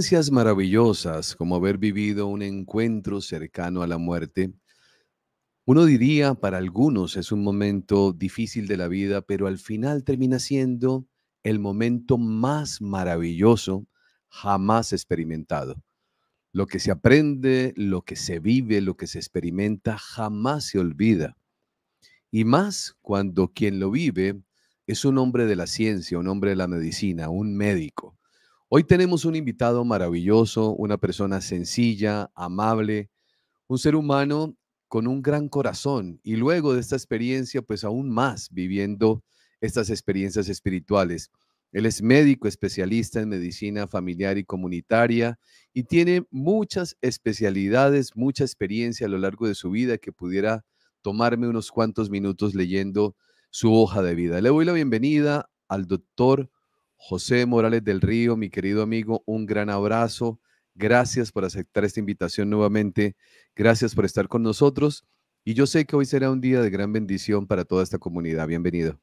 Experiencias maravillosas como haber vivido un encuentro cercano a la muerte. Uno diría, para algunos es un momento difícil de la vida, pero al final termina siendo el momento más maravilloso jamás experimentado. Lo que se aprende, lo que se vive, lo que se experimenta, jamás se olvida. Y más cuando quien lo vive es un hombre de la ciencia, un hombre de la medicina, un médico. Hoy tenemos un invitado maravilloso, una persona sencilla, amable, un ser humano con un gran corazón y luego de esta experiencia, pues aún más viviendo estas experiencias espirituales. Él es médico especialista en medicina familiar y comunitaria y tiene muchas especialidades, mucha experiencia a lo largo de su vida que pudiera tomarme unos cuantos minutos leyendo su hoja de vida. Le doy la bienvenida al doctor José Morales del Río, mi querido amigo, un gran abrazo. Gracias por aceptar esta invitación nuevamente. Gracias por estar con nosotros. Y yo sé que hoy será un día de gran bendición para toda esta comunidad. Bienvenido.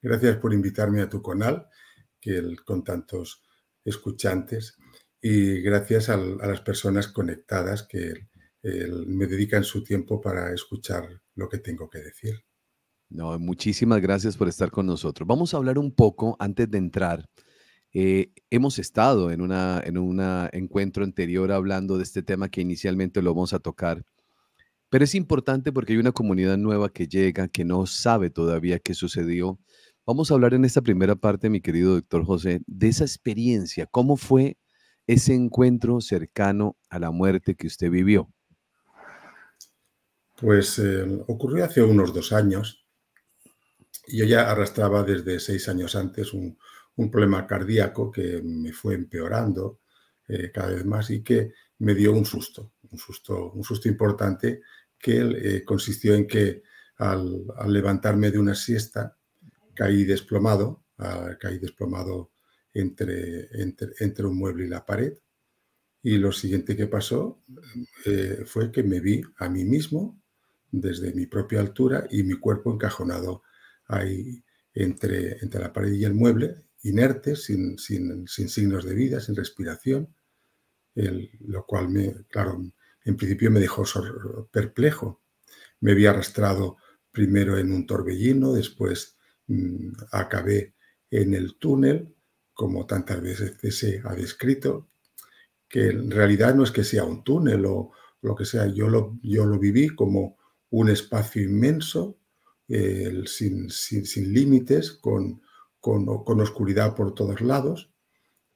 Gracias por invitarme a tu canal, que el, con tantos escuchantes, y gracias a las personas conectadas que me dedican su tiempo para escuchar lo que tengo que decir. No, muchísimas gracias por estar con nosotros. Vamos a hablar un poco antes de entrar. Eh, hemos estado en un en encuentro anterior hablando de este tema que inicialmente lo vamos a tocar, pero es importante porque hay una comunidad nueva que llega, que no sabe todavía qué sucedió. Vamos a hablar en esta primera parte, mi querido doctor José, de esa experiencia, cómo fue ese encuentro cercano a la muerte que usted vivió. Pues eh, ocurrió hace unos dos años yo ya arrastraba desde seis años antes un, un problema cardíaco que me fue empeorando eh, cada vez más y que me dio un susto, un susto, un susto importante que eh, consistió en que al, levantarme de una siesta caí desplomado, ah, caí desplomado entre, entre, entre, un mueble y la pared. Y lo siguiente que pasó eh, fue que me vi a mí mismo desde mi propia altura y mi cuerpo encajonado hay entre, la pared y el mueble, inerte, sin, signos de vida, sin respiración, lo cual me, claro, en principio me dejó perplejo. Me había arrastrado primero en un torbellino, después mm, acabé en el túnel, como tantas veces se ha descrito, que en realidad no es que sea un túnel o lo que sea, yo lo viví como un espacio inmenso sin, límites, con, oscuridad por todos lados,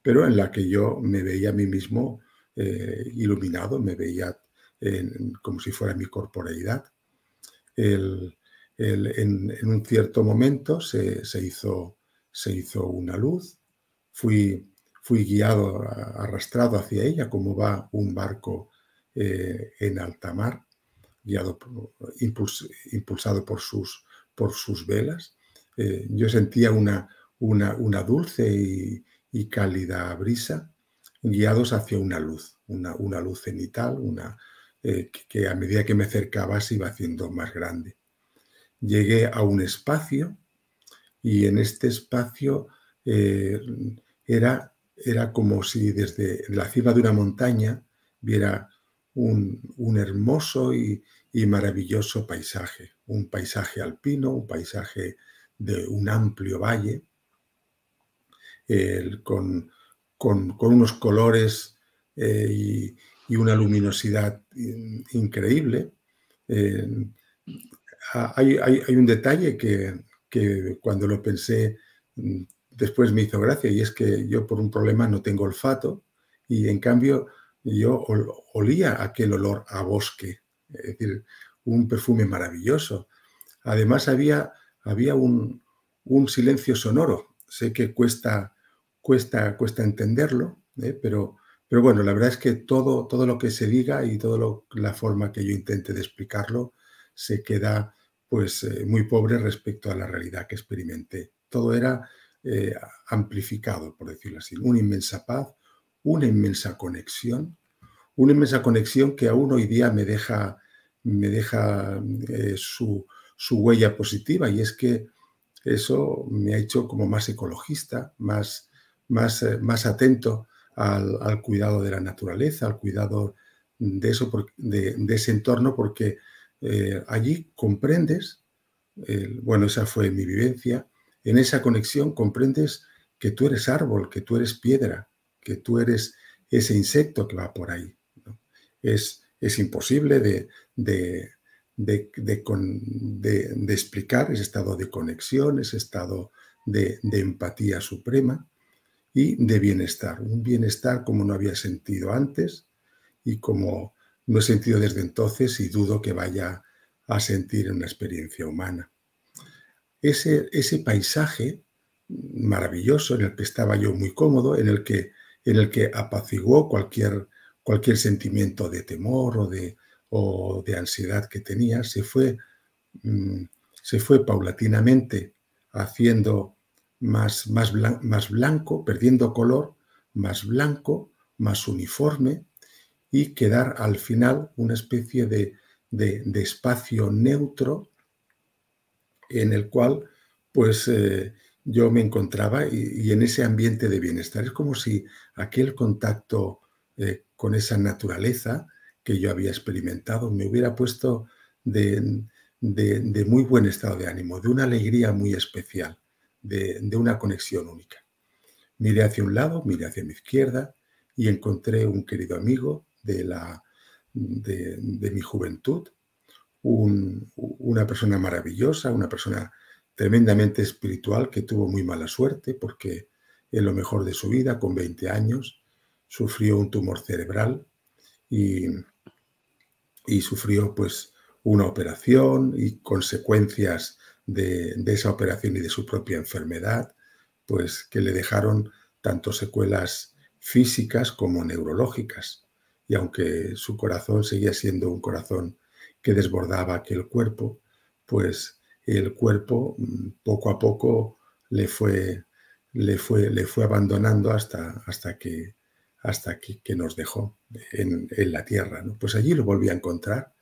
pero en la que yo me veía a mí mismo eh, iluminado, me veía como si fuera mi corporeidad. en, un cierto momento se, hizo, se hizo una luz, fui, fui guiado, arrastrado hacia ella, como va un barco eh, en alta mar guiado, impulsado por sus, por sus velas. Eh, yo sentía una, una, dulce y, cálida brisa, guiados hacia una luz, una, luz cenital, una, eh, que, a medida que me acercaba se iba haciendo más grande. Llegué a un espacio y en este espacio eh, era, era como si desde la cima de una montaña viera un, hermoso y, maravilloso paisaje, un paisaje alpino, un paisaje de un amplio valle, con, unos colores eh, y, una luminosidad increíble. hay, un detalle que cuando lo pensé mm, después me hizo gracia y es que yo por un problema no tengo olfato y en cambio yo olía aquel olor a bosque, es decir, un perfume maravilloso. Además había, había un, silencio sonoro. Sé que cuesta, cuesta, cuesta entenderlo, ¿eh? pero, pero bueno, la verdad es que todo, todo lo que se diga y toda la forma que yo intente de explicarlo se queda pues eh, muy pobre respecto a la realidad que experimenté. Todo era eh, amplificado, por decirlo así, una inmensa paz, una inmensa conexión, una inmensa conexión que aún hoy día me deja, me deja eh, su, huella positiva y es que eso me ha hecho como más ecologista, más, más, eh, más atento al, cuidado de la naturaleza, al cuidado de, eso, de, de ese entorno, porque eh, allí comprendes, bueno, esa fue mi vivencia, en esa conexión comprendes que tú eres árbol, que tú eres piedra, que tú eres ese insecto que va por ahí. Es, es, imposible de, de, explicar ese estado de conexión, ese estado de, empatía suprema y de bienestar. Un bienestar como no había sentido antes y como no he sentido desde entonces y dudo que vaya a sentir en una experiencia humana. Ese, ese paisaje maravilloso en el que estaba yo muy cómodo, en el que en el que apaciguó cualquier, cualquier sentimiento de temor o de, ansiedad que tenía, se fue, mm, se fue paulatinamente haciendo más, más, blanco, más blanco, perdiendo color, más blanco, más uniforme y quedar al final una especie de, de, espacio neutro en el cual pues eh, yo me encontraba y, en ese ambiente de bienestar. Es como si aquel contacto eh, con esa naturaleza que yo había experimentado me hubiera puesto de, muy buen estado de ánimo, de una alegría muy especial, de, una conexión única. Miré hacia un lado, miré hacia mi izquierda y encontré un querido amigo de, la, de, mi juventud, una persona maravillosa, una persona tremendamente espiritual que tuvo muy mala suerte porque en lo mejor de su vida, con 20 años, sufrió un tumor cerebral y, sufrió pues una operación y consecuencias de, esa operación y de su propia enfermedad, pues que le dejaron tanto secuelas físicas como neurológicas. Y aunque su corazón seguía siendo un corazón que desbordaba aquel cuerpo, pues el cuerpo mm, poco a poco le fue, le fue, le fue abandonando hasta, hasta, que, hasta que, nos dejó en, la tierra. Pues allí lo volví a encontrar,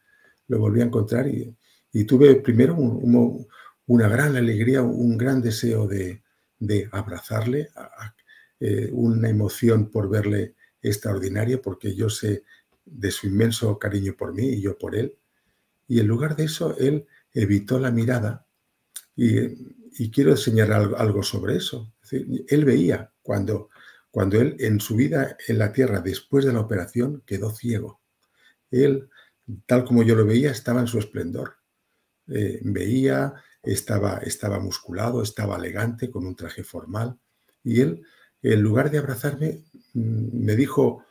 lo volví a encontrar y, tuve primero una gran alegría, un gran deseo de, abrazarle, eh, una emoción por verle extraordinaria, porque yo sé de su inmenso cariño por mí y yo por él. Y en lugar de eso, él evitó la mirada y, quiero enseñar algo, sobre eso. él veía cuando, cuando él en su vida en la tierra después de la operación quedó ciego. Él, tal como yo lo veía, estaba en su esplendor. Eh, veía, estaba, estaba musculado, estaba elegante, con un traje formal. Y él, en lugar de abrazarme, mm, me dijo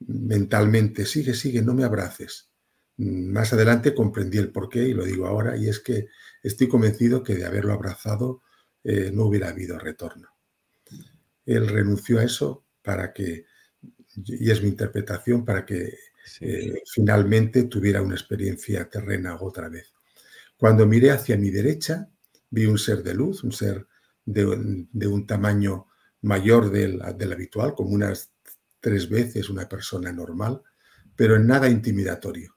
mentalmente, sigue, sigue, no me abraces. Más adelante comprendí el porqué y lo digo ahora, y es que estoy convencido que de haberlo abrazado eh, no hubiera habido retorno. Él renunció a eso para que, y es mi interpretación, para que eh, finalmente tuviera una experiencia terrena otra vez. Cuando miré hacia mi derecha, vi un ser de luz, un ser de, un tamaño mayor del habitual, como unas tres veces una persona normal, pero en nada intimidatorio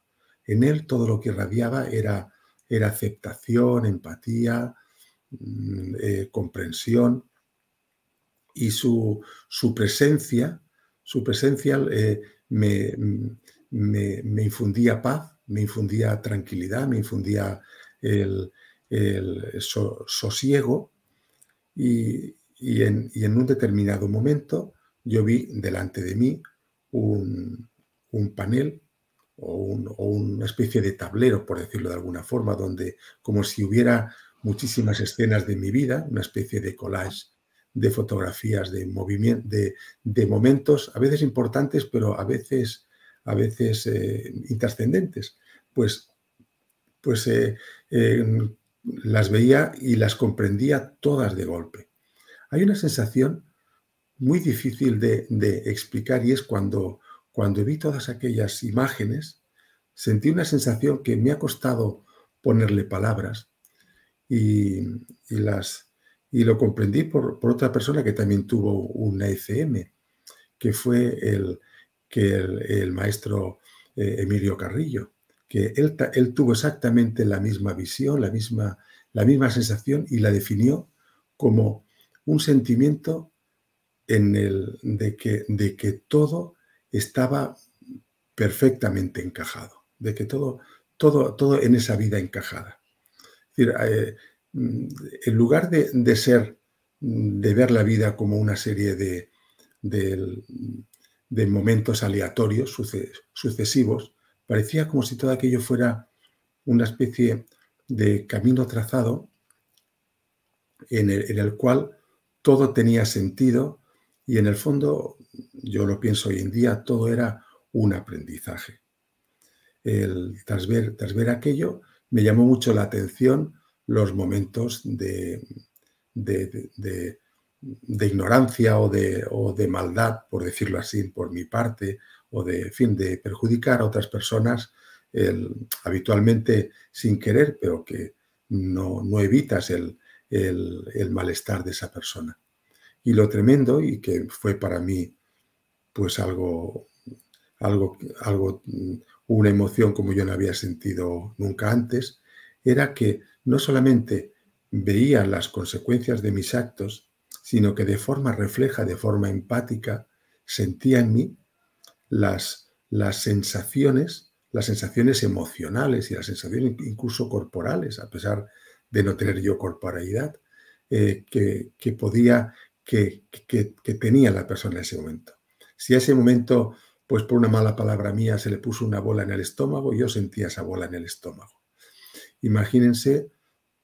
en él todo lo que radiaba era, aceptación, empatía, mm, eh, comprensión y su, presencia, su eh, me, infundía paz, me infundía tranquilidad, me infundía el, sosiego y, en, un determinado momento yo vi delante de mí un, un panel o, una especie de tablero, por decirlo de alguna forma, donde como si hubiera muchísimas escenas de mi vida, una especie de collage de fotografías, de, de, de momentos, a veces importantes, pero a veces, a veces eh, intrascendentes. Pues, pues eh, eh, las veía y las comprendía todas de golpe. Hay una sensación muy difícil de explicar y es cuando, cuando vi todas aquellas imágenes, sentí una sensación que me ha costado ponerle palabras y, las, y lo comprendí por, otra persona que también tuvo una ECM, que fue el, que el, maestro eh, Emilio Carrillo, que él, él, tuvo exactamente la misma visión, la misma, la misma sensación y la definió como un sentimiento en el, de, que, de que todo estaba perfectamente encajado, de que todo, todo, todo en esa vida encajada. Es decir, eh, en lugar de, ser, de ver la vida como una serie de, momentos aleatorios, sucesivos, parecía como si todo aquello fuera una especie de camino trazado en el, en el cual todo tenía sentido y en el fondo yo lo pienso hoy en día, todo era un aprendizaje. El, tras, ver, aquello, me llamó mucho la atención los momentos de, de, de, ignorancia o, o de, maldad, por decirlo así, por mi parte, o de, fin, de perjudicar a otras personas habitualmente sin querer, pero que no, no evitas el, el, el malestar de esa persona. Y lo tremendo, y que fue para mí pues algo, algo, algo, mm, una emoción como yo no había sentido nunca antes, era que no solamente veía las consecuencias de mis actos, sino que de forma refleja, de forma empática, sentía en mí las, las sensaciones, las sensaciones emocionales y las sensaciones incluso corporales, a pesar de no tener yo corporalidad, eh, que, que, podía, que, que tenía la persona en ese momento. Si a ese momento, pues por una mala palabra mía, se le puso una bola en el estómago, yo sentía esa bola en el estómago. Imagínense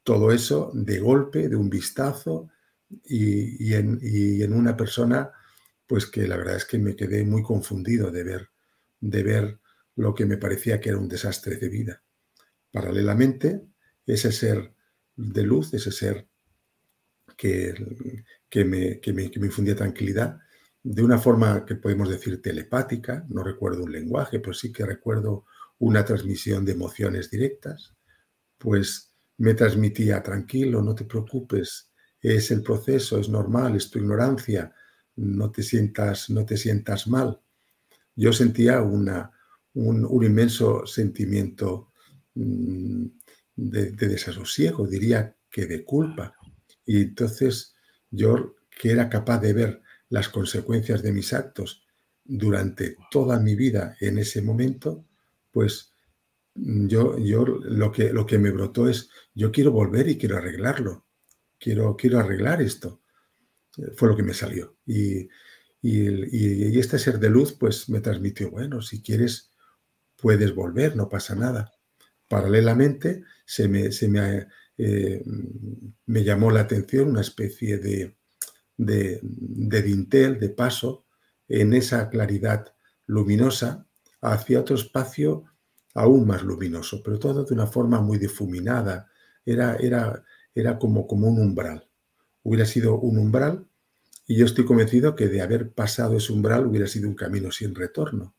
todo eso de golpe, de un vistazo, y, en, una persona, pues que la verdad es que me quedé muy confundido de ver, de ver lo que me parecía que era un desastre de vida. Paralelamente, ese ser de luz, ese ser que me infundía tranquilidad, de una forma que podemos decir telepática, no recuerdo un lenguaje, pero sí que recuerdo una transmisión de emociones directas, pues me transmitía tranquilo, no te preocupes, es el proceso, es normal, es tu ignorancia, no te sientas, no te sientas mal. Yo sentía una, un, inmenso sentimiento mm, de, de, desasosiego, diría que de culpa. Y entonces yo que era capaz de ver las consecuencias de mis actos durante toda mi vida en ese momento, pues mm, yo, yo lo, que, lo que me brotó es, yo quiero volver y quiero arreglarlo, quiero, quiero arreglar esto. Eh, fue lo que me salió. Y, y, este ser de luz, pues me transmitió, bueno, si quieres, puedes volver, no pasa nada. Paralelamente, se me, se me, eh, mm, me llamó la atención una especie de, de, dintel, de paso, en esa claridad luminosa hacia otro espacio aún más luminoso, pero todo de una forma muy difuminada. Era, era, era como, como un umbral. Hubiera sido un umbral y yo estoy convencido que de haber pasado ese umbral hubiera sido un camino sin retorno.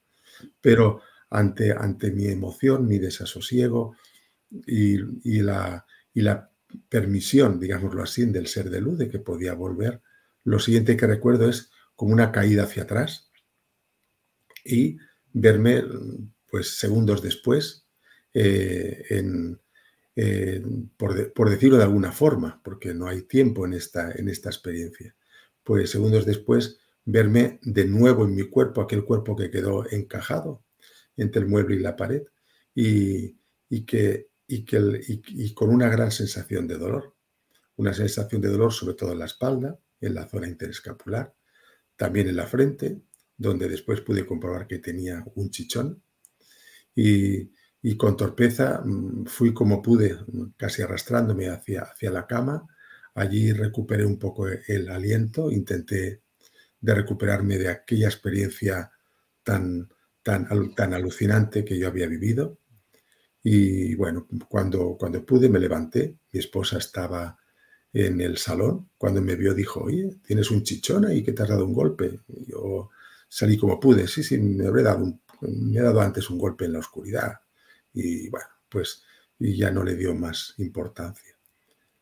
Pero ante, ante mi emoción, mi desasosiego y, la, y la permisión, digámoslo así, del ser de luz de que podía volver, lo siguiente que recuerdo es como una caída hacia atrás y verme pues segundos después eh, eh, por, decirlo de alguna forma, porque no hay tiempo en esta, en esta experiencia, pues segundos después verme de nuevo en mi cuerpo, aquel cuerpo que quedó encajado entre el mueble y la pared y, que, y, que y con una gran sensación de dolor, una sensación de dolor sobre todo en la espalda, en la zona interescapular, también en la frente, donde después pude comprobar que tenía un chichón. Y, con torpeza mm, fui como pude, mm, casi arrastrándome hacia, hacia la cama. Allí recuperé un poco e, el aliento, intenté de recuperarme de aquella experiencia tan, tan, tan alucinante que yo había vivido. Y bueno, cuando, cuando pude me levanté, mi esposa estaba en el salón, cuando me vio dijo, oye, tienes un chichón ahí que te has dado un golpe. yo salí como pude, sí, sí, me dado he dado antes un golpe en la oscuridad. Y bueno, pues y ya no le dio más importancia.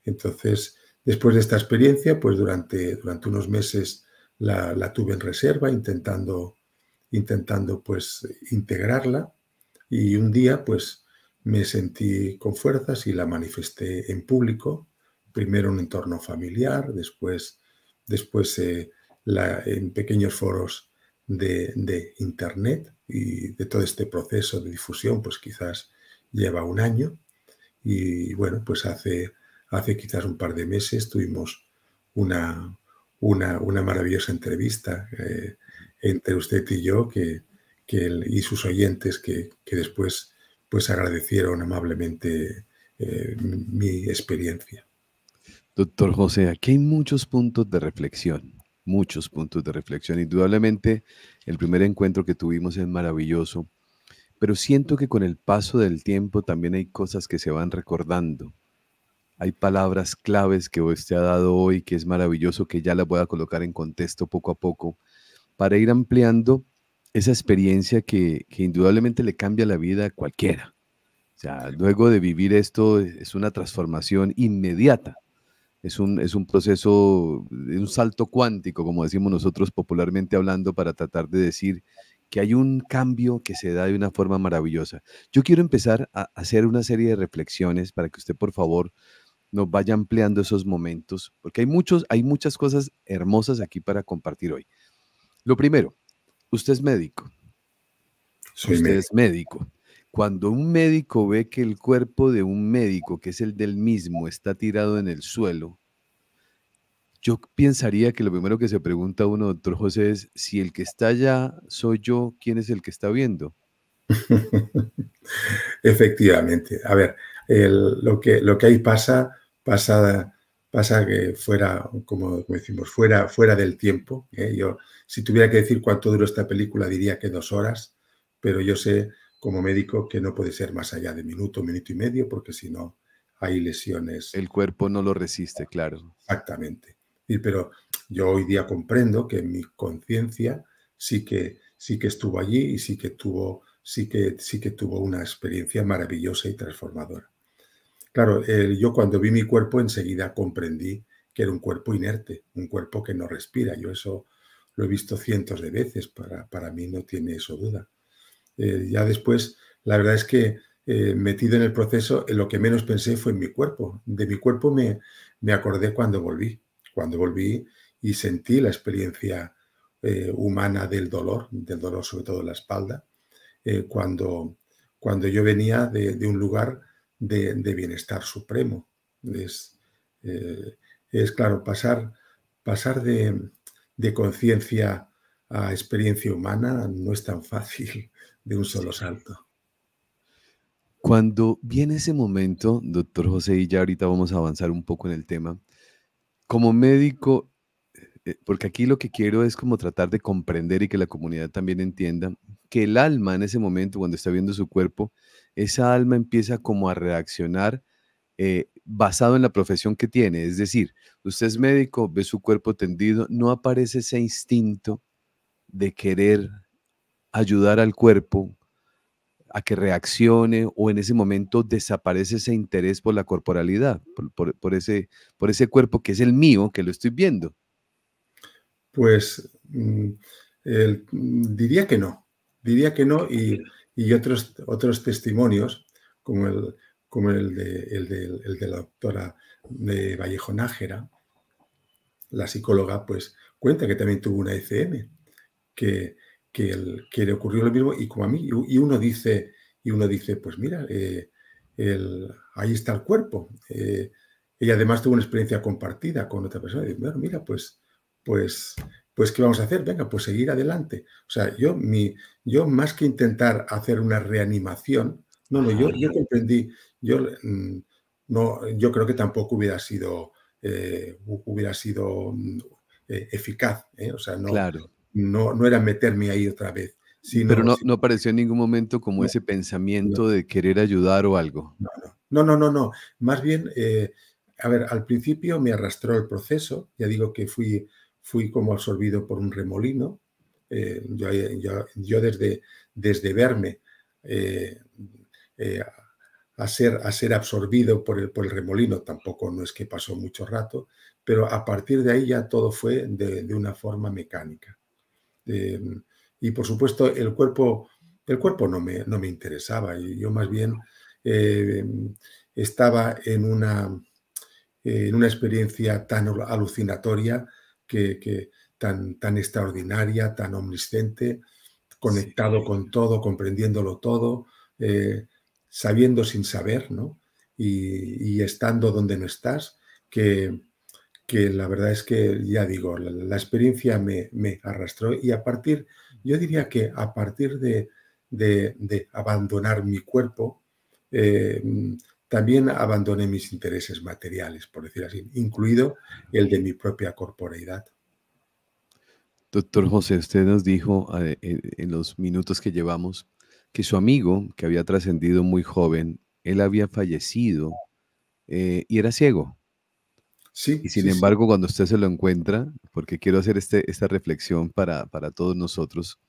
Entonces, después de esta experiencia, pues durante, durante unos meses la, la tuve en reserva, intentando, intentando pues integrarla. Y un día, pues me sentí con fuerzas y la manifesté en público primero un entorno familiar, después, después eh, en pequeños foros de, Internet y de todo este proceso de difusión, pues quizás lleva un año. Y bueno, pues hace, hace quizás un par de meses tuvimos una, maravillosa entrevista eh, entre usted y yo que, y sus oyentes que, después pues agradecieron amablemente eh, mi experiencia. Doctor José, aquí hay muchos puntos de reflexión, muchos puntos de reflexión. Indudablemente, el primer encuentro que tuvimos es maravilloso, pero siento que con el paso del tiempo también hay cosas que se van recordando. Hay palabras claves que usted ha dado hoy que es maravilloso que ya las voy a colocar en contexto poco a poco para ir ampliando esa experiencia que, indudablemente le cambia la vida a cualquiera. O sea, luego de vivir esto es una transformación inmediata es un, es un proceso, un salto cuántico, como decimos nosotros popularmente hablando, para tratar de decir que hay un cambio que se da de una forma maravillosa. Yo quiero empezar a hacer una serie de reflexiones para que usted, por favor, nos vaya ampliando esos momentos, porque hay, muchos, hay muchas cosas hermosas aquí para compartir hoy. Lo primero, usted es médico. usted es médico. Cuando un médico ve que el cuerpo de un médico, que es el del mismo, está tirado en el suelo, yo pensaría que lo primero que se pregunta uno, doctor José, es si el que está allá soy yo, ¿quién es el que está viendo? Efectivamente. A ver, lo, que, lo que ahí pasa, pasa, pasa que fuera, como, decimos, fuera, fuera del tiempo. ¿eh? Yo, si tuviera que decir cuánto duró esta película, diría que dos horas, pero yo sé como médico que no puede ser más allá de minuto, minuto y medio, porque si no hay lesiones. El cuerpo no lo resiste, claro. Exactamente. Pero yo hoy día comprendo que mi conciencia sí que, sí que estuvo allí y sí que, tuvo, sí, que, sí que tuvo una experiencia maravillosa y transformadora. Claro, yo cuando vi mi cuerpo enseguida comprendí que era un cuerpo inerte, un cuerpo que no respira. Yo eso lo he visto cientos de veces, para, para mí no tiene eso duda eh, ya después, la verdad es que eh, metido en el proceso, eh, lo que menos pensé fue en mi cuerpo. De mi cuerpo me, acordé cuando volví, cuando volví y sentí la experiencia humana del dolor, del dolor sobre todo en la espalda, cuando, yo venía de, un lugar de, bienestar supremo. Es, claro, pasar, de conciencia a experiencia humana no es tan fácil, de un solo salto. Cuando viene ese momento, doctor José, y ya ahorita vamos a avanzar un poco en el tema, como médico, eh, eh, porque aquí lo que quiero es como tratar de comprender y que la comunidad también entienda que el alma en ese momento, cuando está viendo su cuerpo, esa alma empieza como a reaccionar eh, basado en la profesión que tiene. Es decir, usted es médico, ve su cuerpo tendido, no aparece ese instinto de querer ayudar al cuerpo a que reaccione o en ese momento desaparece ese interés por la corporalidad, por, ese, por ese cuerpo que es el mío, que lo estoy viendo? Pues mm, diría que no, diría que no y, otros, otros testimonios como el, el de, el de la doctora de Vallejo Nájera, la psicóloga, pues cuenta que también tuvo una ECM, que, que, que le ocurrió lo mismo y como a mí. Y uno dice, y uno dice pues mira, eh, el, ahí está el cuerpo. Eh, y ella además tuvo una experiencia compartida con otra persona. Y dice, bueno, mira, pues, pues, pues, ¿qué vamos a hacer? Venga, pues seguir adelante. O sea, yo, mi, yo más que intentar hacer una reanimación, no, no, yo, yo comprendí, yo, mm, no, yo creo que tampoco hubiera sido, eh, hubiera sido mm, eficaz. O sea, no, no, no era meterme ahí otra vez. Sino, Pero no, no apareció en ningún momento como ese pensamiento de querer ayudar o algo. No, no, no, no. Más bien, eh, a ver, al principio me arrastró el proceso, ya digo que fui, fui como absorbido por un remolino. Eh, yo, desde, desde verme eh, a, ser, a ser absorbido por el, por el remolino, tampoco no es que pasó mucho rato, pero a partir de ahí ya todo fue de una forma mecánica. Este, y por supuesto, el cuerpo, el cuerpo no, me, no me interesaba. Yo más bien eh, estaba en una, en una experiencia tan alucinatoria, que, tan, tan, extraordinaria, tan omnisciente, conectado con todo, comprendiéndolo todo, eh, sabiendo sin saber, ¿no? Y, y, estando donde no estás, que, que la verdad es que, ya digo, la, experiencia me, arrastró y a partir, yo diría que a partir de, abandonar mi cuerpo, eh, también abandoné mis intereses materiales, por decir así, incluido el de mi propia corporeidad. Doctor José, usted nos dijo eh, en los minutos que llevamos que su amigo, que había trascendido muy joven, él había fallecido eh, y era ciego y sin embargo, cuando usted se lo encuentra, porque quiero hacer este, esta reflexión para, todos nosotros,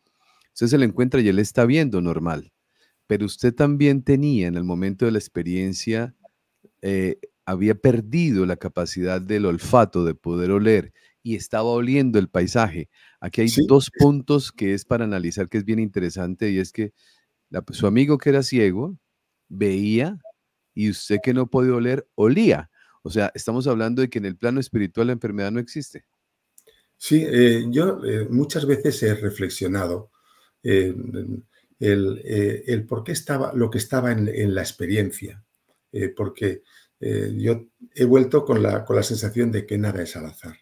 usted se lo encuentra y él está viendo normal, pero usted también tenía en el momento de la experiencia, eh, había perdido la capacidad del olfato de poder oler y estaba oliendo el paisaje. Aquí hay dos puntos que es para analizar, que es bien interesante, y es que su amigo que era ciego veía y usted que no podía oler, olía. O sea, estamos hablando de que en el plano espiritual la enfermedad no existe. Sí, eh, yo eh, muchas veces he reflexionado eh, el, por qué estaba, lo que estaba en, la experiencia, porque yo he vuelto con la, sensación de que nada es al azar.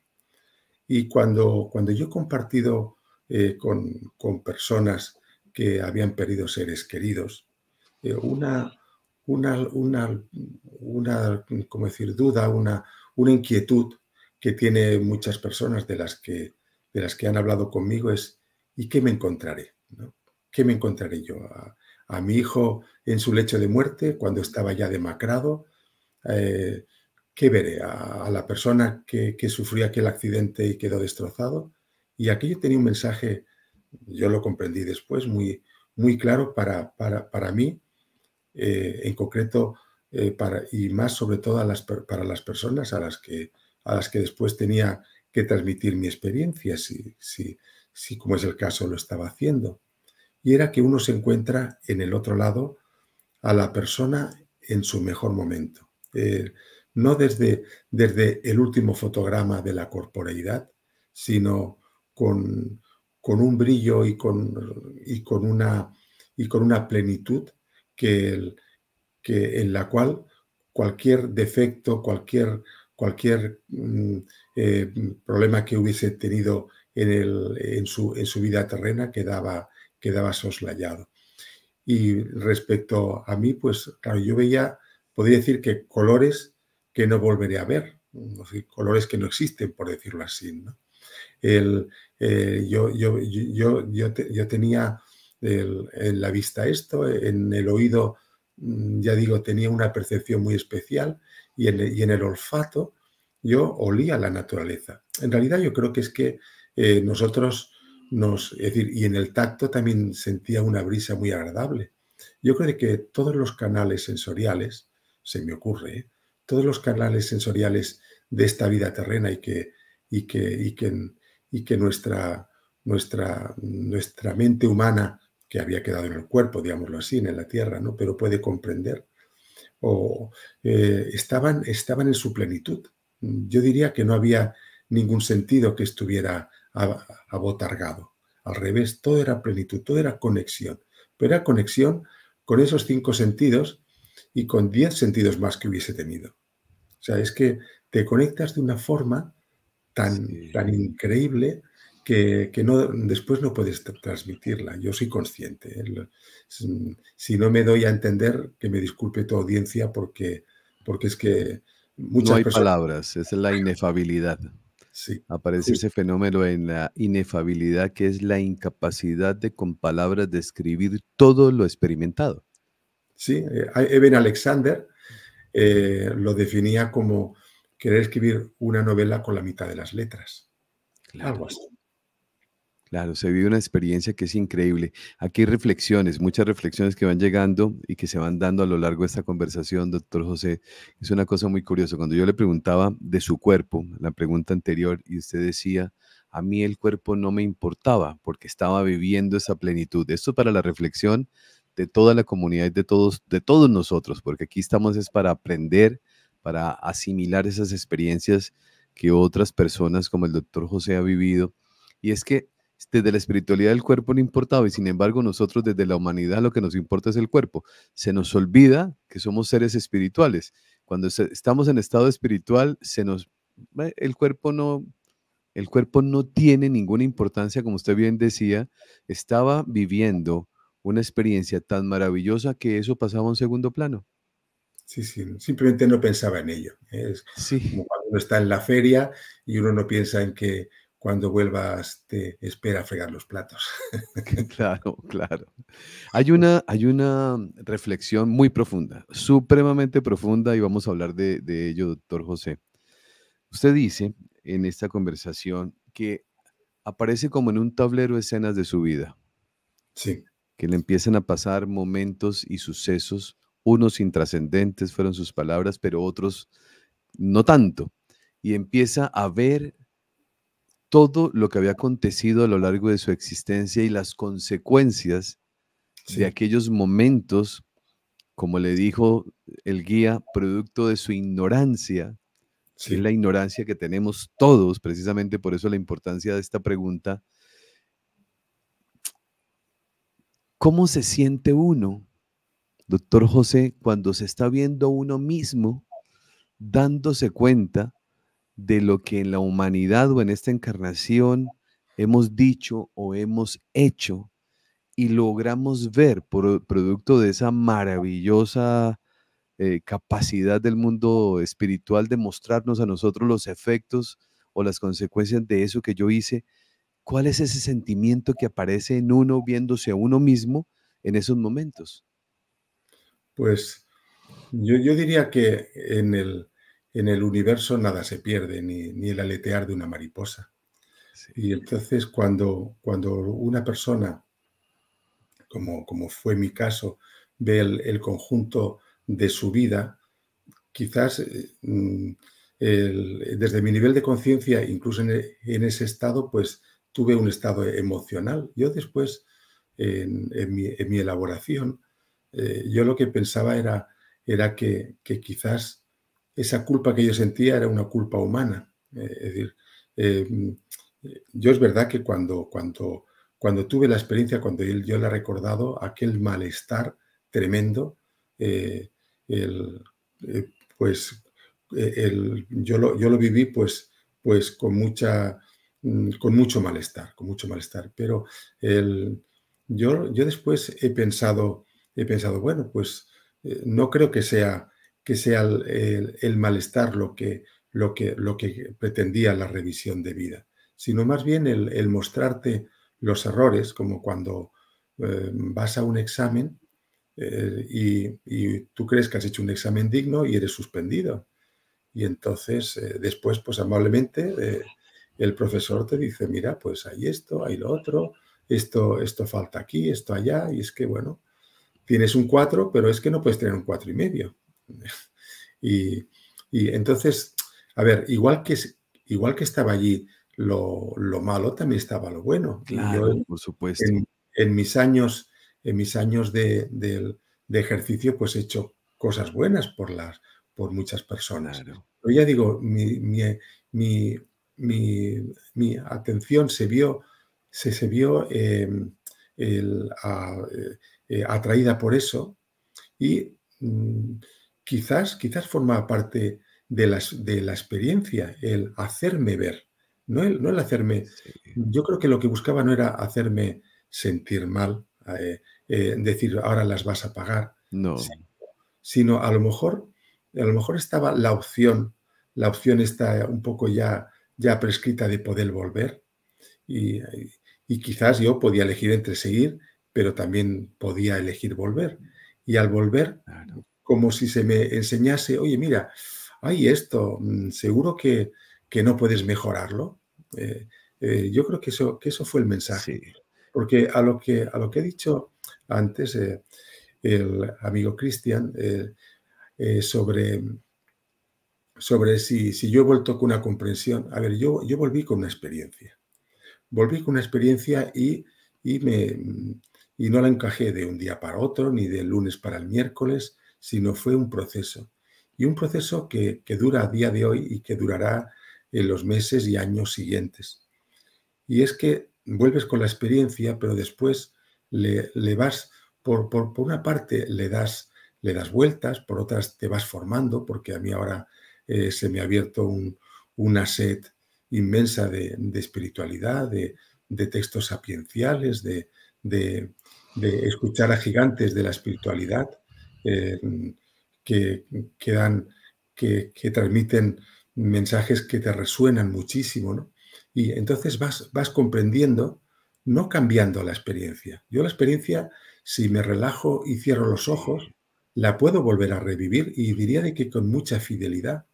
Y cuando, cuando yo he compartido con, con, personas que habían perdido seres queridos, una, una, una, decir?, duda, una, una inquietud que tiene muchas personas de las que, de las que han hablado conmigo es, ¿y qué me encontraré? ¿Qué me encontraré yo? A, mi hijo en su lecho de muerte, cuando estaba ya demacrado, eh, ¿qué veré? A, la persona que, que, sufrió aquel accidente y quedó destrozado. Y aquello tenía un mensaje, yo lo comprendí después, muy, muy claro para, para mí eh, en concreto eh, para, y más sobre todo para las personas a las, que, a las que después tenía que transmitir mi experiencia, si, si, como es el caso lo estaba haciendo. Y era que uno se encuentra en el otro lado a la persona en su mejor momento. Eh, no desde, desde el último fotograma de la corporeidad, sino con, un brillo y con, y, con una, y con una plenitud que, en la cual cualquier defecto, cualquier, cualquier mm, eh, problema que hubiese tenido en, el, en, su, vida terrena quedaba, quedaba soslayado. Y respecto a mí, pues claro, yo veía, podría decir que colores que no volveré a ver, colores que no existen, por decirlo así. ¿no? Eh, yo, yo, yo, yo, tenía en la vista esto, en el oído, mm, ya digo, tenía una percepción muy especial y en, el olfato yo olía la naturaleza. En realidad yo creo que es que eh, nosotros nos, es decir, y en el tacto también sentía una brisa muy agradable. Yo creo que todos los canales sensoriales, se me ocurre, todos los canales sensoriales de esta vida terrena y que, y que, y que, nuestra, nuestra, nuestra mente humana que había quedado en el cuerpo, digámoslo así, en la tierra, ¿no? Pero puede comprender. O eh, estaban, estaban en su plenitud. Yo diría que no había ningún sentido que estuviera abotargado. Al revés, todo era plenitud, todo era conexión. Pero era conexión con esos cinco sentidos y con diez sentidos más que hubiese tenido. O sea, es que te conectas de una forma tan, tan increíble que, no, después no puedes transmitirla. Yo soy consciente. ¿eh? Mm, si no me doy a entender, que me disculpe tu audiencia porque, porque es que muchas No hay palabras, es la inefabilidad. Sí. Aparece ese fenómeno en la inefabilidad que es la incapacidad de con palabras describir todo lo experimentado. Sí, Eben eh, Alexander eh, lo definía como querer escribir una novela con la mitad de las letras. Claro. así. Claro, se vive una experiencia que es increíble. Aquí hay reflexiones, muchas reflexiones que van llegando y que se van dando a lo largo de esta conversación, doctor José. Es una cosa muy curiosa. Cuando yo le preguntaba de su cuerpo, la pregunta anterior, y usted decía, a mí el cuerpo no me importaba porque estaba viviendo esa plenitud. Esto para la reflexión de toda la comunidad y de todos, de todos nosotros, porque aquí estamos es para aprender, para asimilar esas experiencias que otras personas como el doctor José ha vivido. Y es que desde la espiritualidad del cuerpo no importaba y sin embargo nosotros desde la humanidad lo que nos importa es el cuerpo. Se nos olvida que somos seres espirituales. Cuando estamos en estado espiritual, se nos eh, el cuerpo no el cuerpo no tiene ninguna importancia, como usted bien decía, estaba viviendo una experiencia tan maravillosa que eso pasaba a un segundo plano. Sí, sí, simplemente no pensaba en ello. ¿eh? Es sí. como cuando uno está en la feria y uno no piensa en que cuando vuelvas te espera fregar los platos. claro, claro. Hay una, hay una reflexión muy profunda, supremamente profunda, y vamos a hablar de, de ello, doctor José. Usted dice en esta conversación que aparece como en un tablero escenas de su vida. Sí. Que le empiezan a pasar momentos y sucesos, unos intrascendentes fueron sus palabras, pero otros no tanto. Y empieza a ver todo lo que había acontecido a lo largo de su existencia y las consecuencias de aquellos momentos, como le dijo el guía, producto de su ignorancia, es la ignorancia que tenemos todos, precisamente por eso la importancia de esta pregunta. ¿Cómo se siente uno, doctor José, cuando se está viendo uno mismo dándose cuenta de lo que en la humanidad o en esta encarnación hemos dicho o hemos hecho y logramos ver por, producto de esa maravillosa eh, capacidad del mundo espiritual de mostrarnos a nosotros los efectos o las consecuencias de eso que yo hice, ¿cuál es ese sentimiento que aparece en uno viéndose a uno mismo en esos momentos? Pues yo diría que en el, en el universo nada se pierde, ni, el aletear de una mariposa. Y entonces cuando, cuando una persona, como, como fue mi caso, ve el, conjunto de su vida, quizás eh, mm, desde mi nivel de conciencia, incluso en, ese estado, pues tuve un estado emocional. Yo después, en, mi, elaboración, eh, yo lo que pensaba era, era que quizás esa culpa que yo sentía era una culpa humana. Eh, es decir, eh, mm, yo es verdad que cuando, cuando, cuando tuve la experiencia, cuando yo, yo le he recordado, aquel malestar tremendo, eh, pues yo, lo, yo, lo, viví pues, pues con, mucha, mm, con mucho malestar, con mucho malestar. Pero el, yo, yo después he pensado, he pensado, bueno, pues no creo que sea que sea el, malestar lo que, lo, que, lo que, pretendía la revisión de vida, sino más bien el, mostrarte los errores, como cuando em, vas a un examen eh, y, tú crees que has hecho un examen digno y eres suspendido. Y entonces eh, después, pues amablemente, eh, el profesor te dice, mira, pues hay esto, hay lo otro, esto, esto falta aquí, esto allá, y es que, bueno, tienes un 4, pero es que no puedes tener un cuatro y medio. Y, entonces, a ver, igual que, igual que estaba allí lo, malo, también estaba lo bueno. Claro, por supuesto. En, mis años, en mis años de, ejercicio, pues he hecho cosas buenas por, las, por muchas personas. Pero ya digo, mi, atención se vio, se, se vio em, eh, atraída por eso y... Mm, quizás, quizás forma parte de, la experiencia, el hacerme ver, no el, no el hacerme... Yo creo que lo que buscaba no era hacerme sentir mal, eh, eh, decir ahora las vas a pagar, no. sino, a lo mejor a lo mejor estaba la opción, la opción está un poco ya, ya prescrita de poder volver y, quizás yo podía elegir entre seguir, pero también podía elegir volver. Y al volver, como si se me enseñase, oye, mira, hay esto, mm, seguro que, no puedes mejorarlo. Eh, eh, yo creo que eso, que eso fue el mensaje. Porque a lo, que, a lo que he dicho antes, eh, el amigo Cristian, sobre, sobre si, yo he vuelto con una comprensión. A ver, yo, yo volví con una experiencia. Volví con una experiencia y, y no la encajé de un día para otro, ni del lunes para el miércoles, sino fue un proceso. Y un proceso que, dura a día de hoy y que durará en los meses y años siguientes. Y es que vuelves con la experiencia, pero después le, vas, por, una parte le das, le das vueltas, por otras te vas formando, porque a mí ahora eh, se me ha abierto una sed inmensa de, espiritualidad, de, textos sapienciales, de, de, escuchar a gigantes de la espiritualidad. Eh, que, que, transmiten mensajes que te resuenan muchísimo, Y entonces vas, vas comprendiendo, no cambiando la experiencia. Yo la experiencia, si me relajo y cierro los ojos, la puedo volver a revivir y diría de que con mucha fidelidad,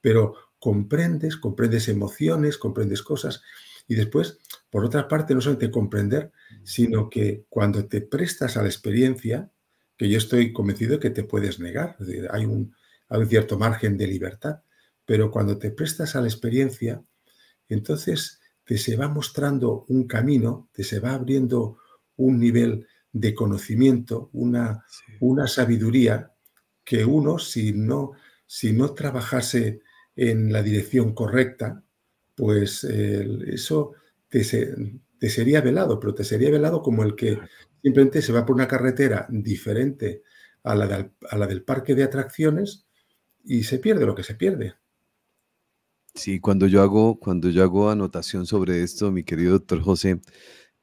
pero comprendes, comprendes emociones, comprendes cosas y después, por otra parte, no solamente comprender, sino que cuando te prestas a la experiencia, que yo estoy convencido que te puedes negar. hay, un, cierto margen de libertad, pero cuando te prestas a la experiencia, entonces te se va mostrando un camino, te se va abriendo un nivel de conocimiento, una, una sabiduría que uno, si no, si no trabajase en la dirección correcta, pues eh, eso te, te, sería velado, pero te sería velado como el que Simplemente se va por una carretera diferente a la, del parque de atracciones y se pierde lo que se pierde. Sí, cuando yo hago, cuando yo hago anotación sobre esto, mi querido doctor José,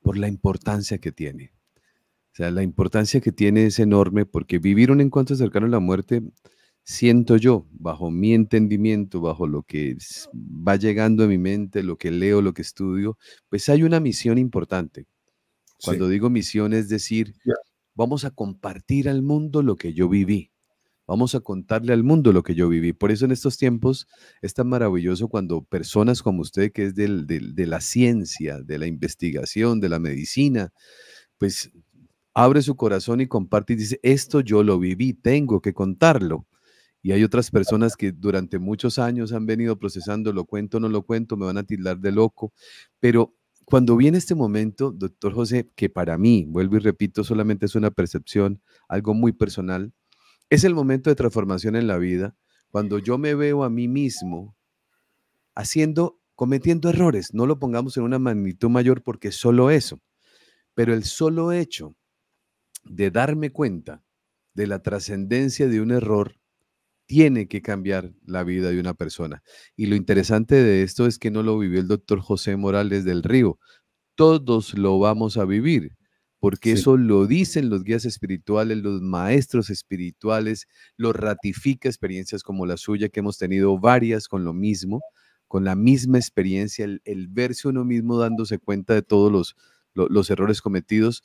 por la importancia que tiene. O sea, la importancia que tiene es enorme porque vivir un encuentro cercano a la muerte, siento yo, bajo mi entendimiento, bajo lo que va llegando a mi mente, lo que leo, lo que estudio, pues hay una misión importante. Cuando digo misión es decir, vamos a compartir al mundo lo que yo viví. Vamos a contarle al mundo lo que yo viví. Por eso en estos tiempos es tan maravilloso cuando personas como usted, que es del, de la ciencia, de la investigación, de la medicina, pues abre su corazón y comparte y dice, esto yo lo viví, tengo que contarlo. Y hay otras personas que durante muchos años han venido procesando, lo cuento, no lo cuento, me van a tildar de loco, pero cuando viene este momento, doctor José, que para mí, vuelvo y repito, solamente es una percepción, algo muy personal, es el momento de transformación en la vida, cuando yo me veo a mí mismo haciendo, cometiendo errores, no lo pongamos en una magnitud mayor porque solo eso, pero el solo hecho de darme cuenta de la trascendencia de un error tiene que cambiar la vida de una persona. Y lo interesante de esto es que no lo vivió el doctor José Morales del Río. Todos lo vamos a vivir, porque eso lo dicen los guías espirituales, los maestros espirituales, lo ratifica experiencias como la suya, que hemos tenido varias con lo mismo, con la misma experiencia, el, verse uno mismo dándose cuenta de todos los, los, los errores cometidos.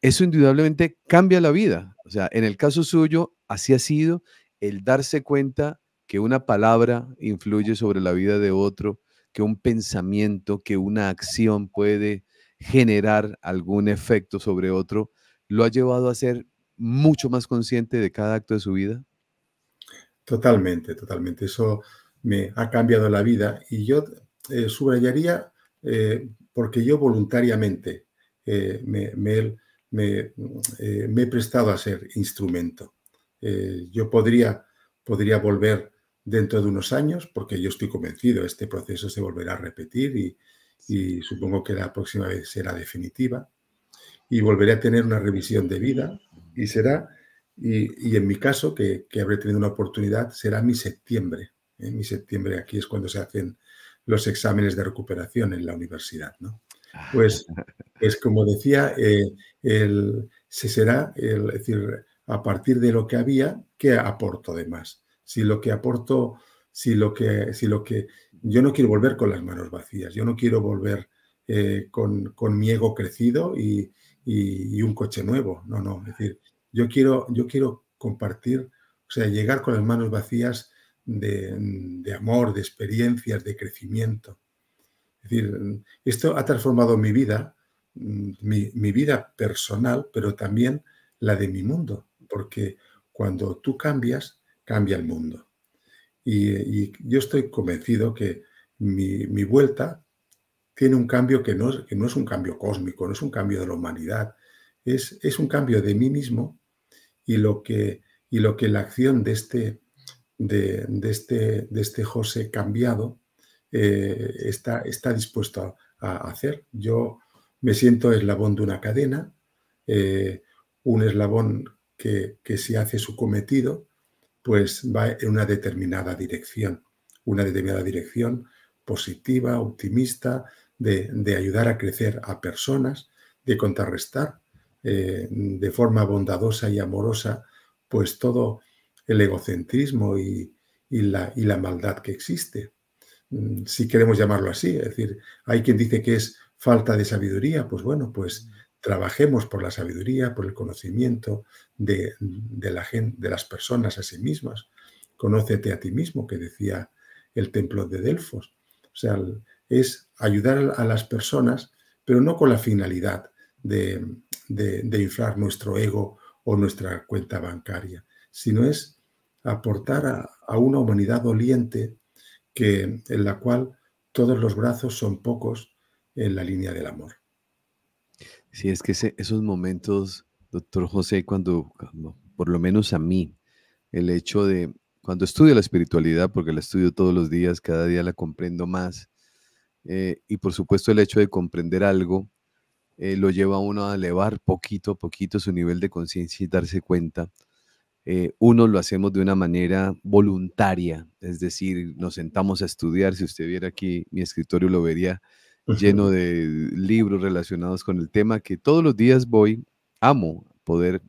Eso indudablemente cambia la vida. O sea, en el caso suyo, así ha sido el darse cuenta que una palabra influye sobre la vida de otro, que un pensamiento, que una acción puede generar algún efecto sobre otro, lo ha llevado a ser mucho más consciente de cada acto de su vida? Totalmente, totalmente. Eso me ha cambiado la vida y yo eh, subrayaría eh, porque yo voluntariamente eh, me he prestado a ser instrumento. Eh, yo podría, podría volver dentro de unos años, porque yo estoy convencido, este proceso se volverá a repetir y, supongo que la próxima vez será definitiva, y volveré a tener una revisión de vida y será, y, en mi caso, que, habré tenido una oportunidad, será mi septiembre. ¿eh? Mi septiembre aquí es cuando se hacen los exámenes de recuperación en la universidad. Ah. Pues, es pues como decía, eh, el, se será, es decir, a partir de lo que había, ¿qué aporto de más? Si lo que aporto, si lo que, si lo que, yo no quiero volver con las manos vacías, yo no quiero volver eh, con, mi ego crecido y, un coche nuevo, no, no, es decir, yo quiero, yo quiero compartir, o sea, llegar con las manos vacías de, amor, de experiencias, de crecimiento. Es decir, esto ha transformado mi vida, mm, mi, mi vida personal, pero también la de mi mundo porque cuando tú cambias, cambia el mundo. Y, yo estoy convencido que mi, vuelta tiene un cambio que no, es, no, es, un cambio cósmico, no es un cambio de la humanidad, es, es un cambio de mí mismo y lo que, y lo que la acción de este, de, este, de este José cambiado eh, está, está, dispuesto a, hacer. Yo me siento eslabón de una cadena, eh, un eslabón que, se hace su cometido, pues va en una determinada dirección, una determinada dirección positiva, optimista, de, ayudar a crecer a personas, de contrarrestar eh, de forma bondadosa y amorosa, pues todo el egocentrismo y, y, la, y la maldad que existe, mm, si queremos llamarlo así. Es decir, hay quien dice que es falta de sabiduría, pues bueno, pues mm trabajemos por la sabiduría, por el conocimiento de, las personas a sí mismas. Conócete a ti mismo, que decía el templo de Delfos. O sea, es ayudar a las personas, pero no con la finalidad de, inflar nuestro ego o nuestra cuenta bancaria, sino es aportar a, una humanidad doliente que, en la cual todos los brazos son pocos en la línea del amor. Sí, es que esos momentos, doctor José, cuando, por lo menos a mí, el hecho de, cuando estudio la espiritualidad, porque la estudio todos los días, cada día la comprendo más, eh, y por supuesto el hecho de comprender algo, eh, lo lleva a uno a elevar poquito a poquito su nivel de conciencia y darse cuenta. Eh, uno lo hacemos de una manera voluntaria, es decir, nos sentamos a estudiar. Si usted viera aquí mi escritorio, lo vería lleno de libros relacionados con el tema que todos los días voy, amo poder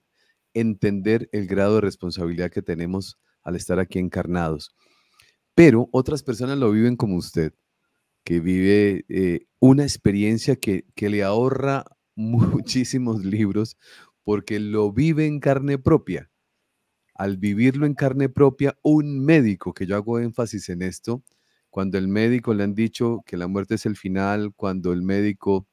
entender el grado de responsabilidad que tenemos al estar aquí encarnados. Pero otras personas lo viven como usted, que vive eh, una experiencia que, que le ahorra muchísimos libros porque lo vive en carne propia. Al vivirlo en carne propia, un médico, que yo hago énfasis en esto, cuando el médico le han dicho que la muerte es el final, cuando el médico,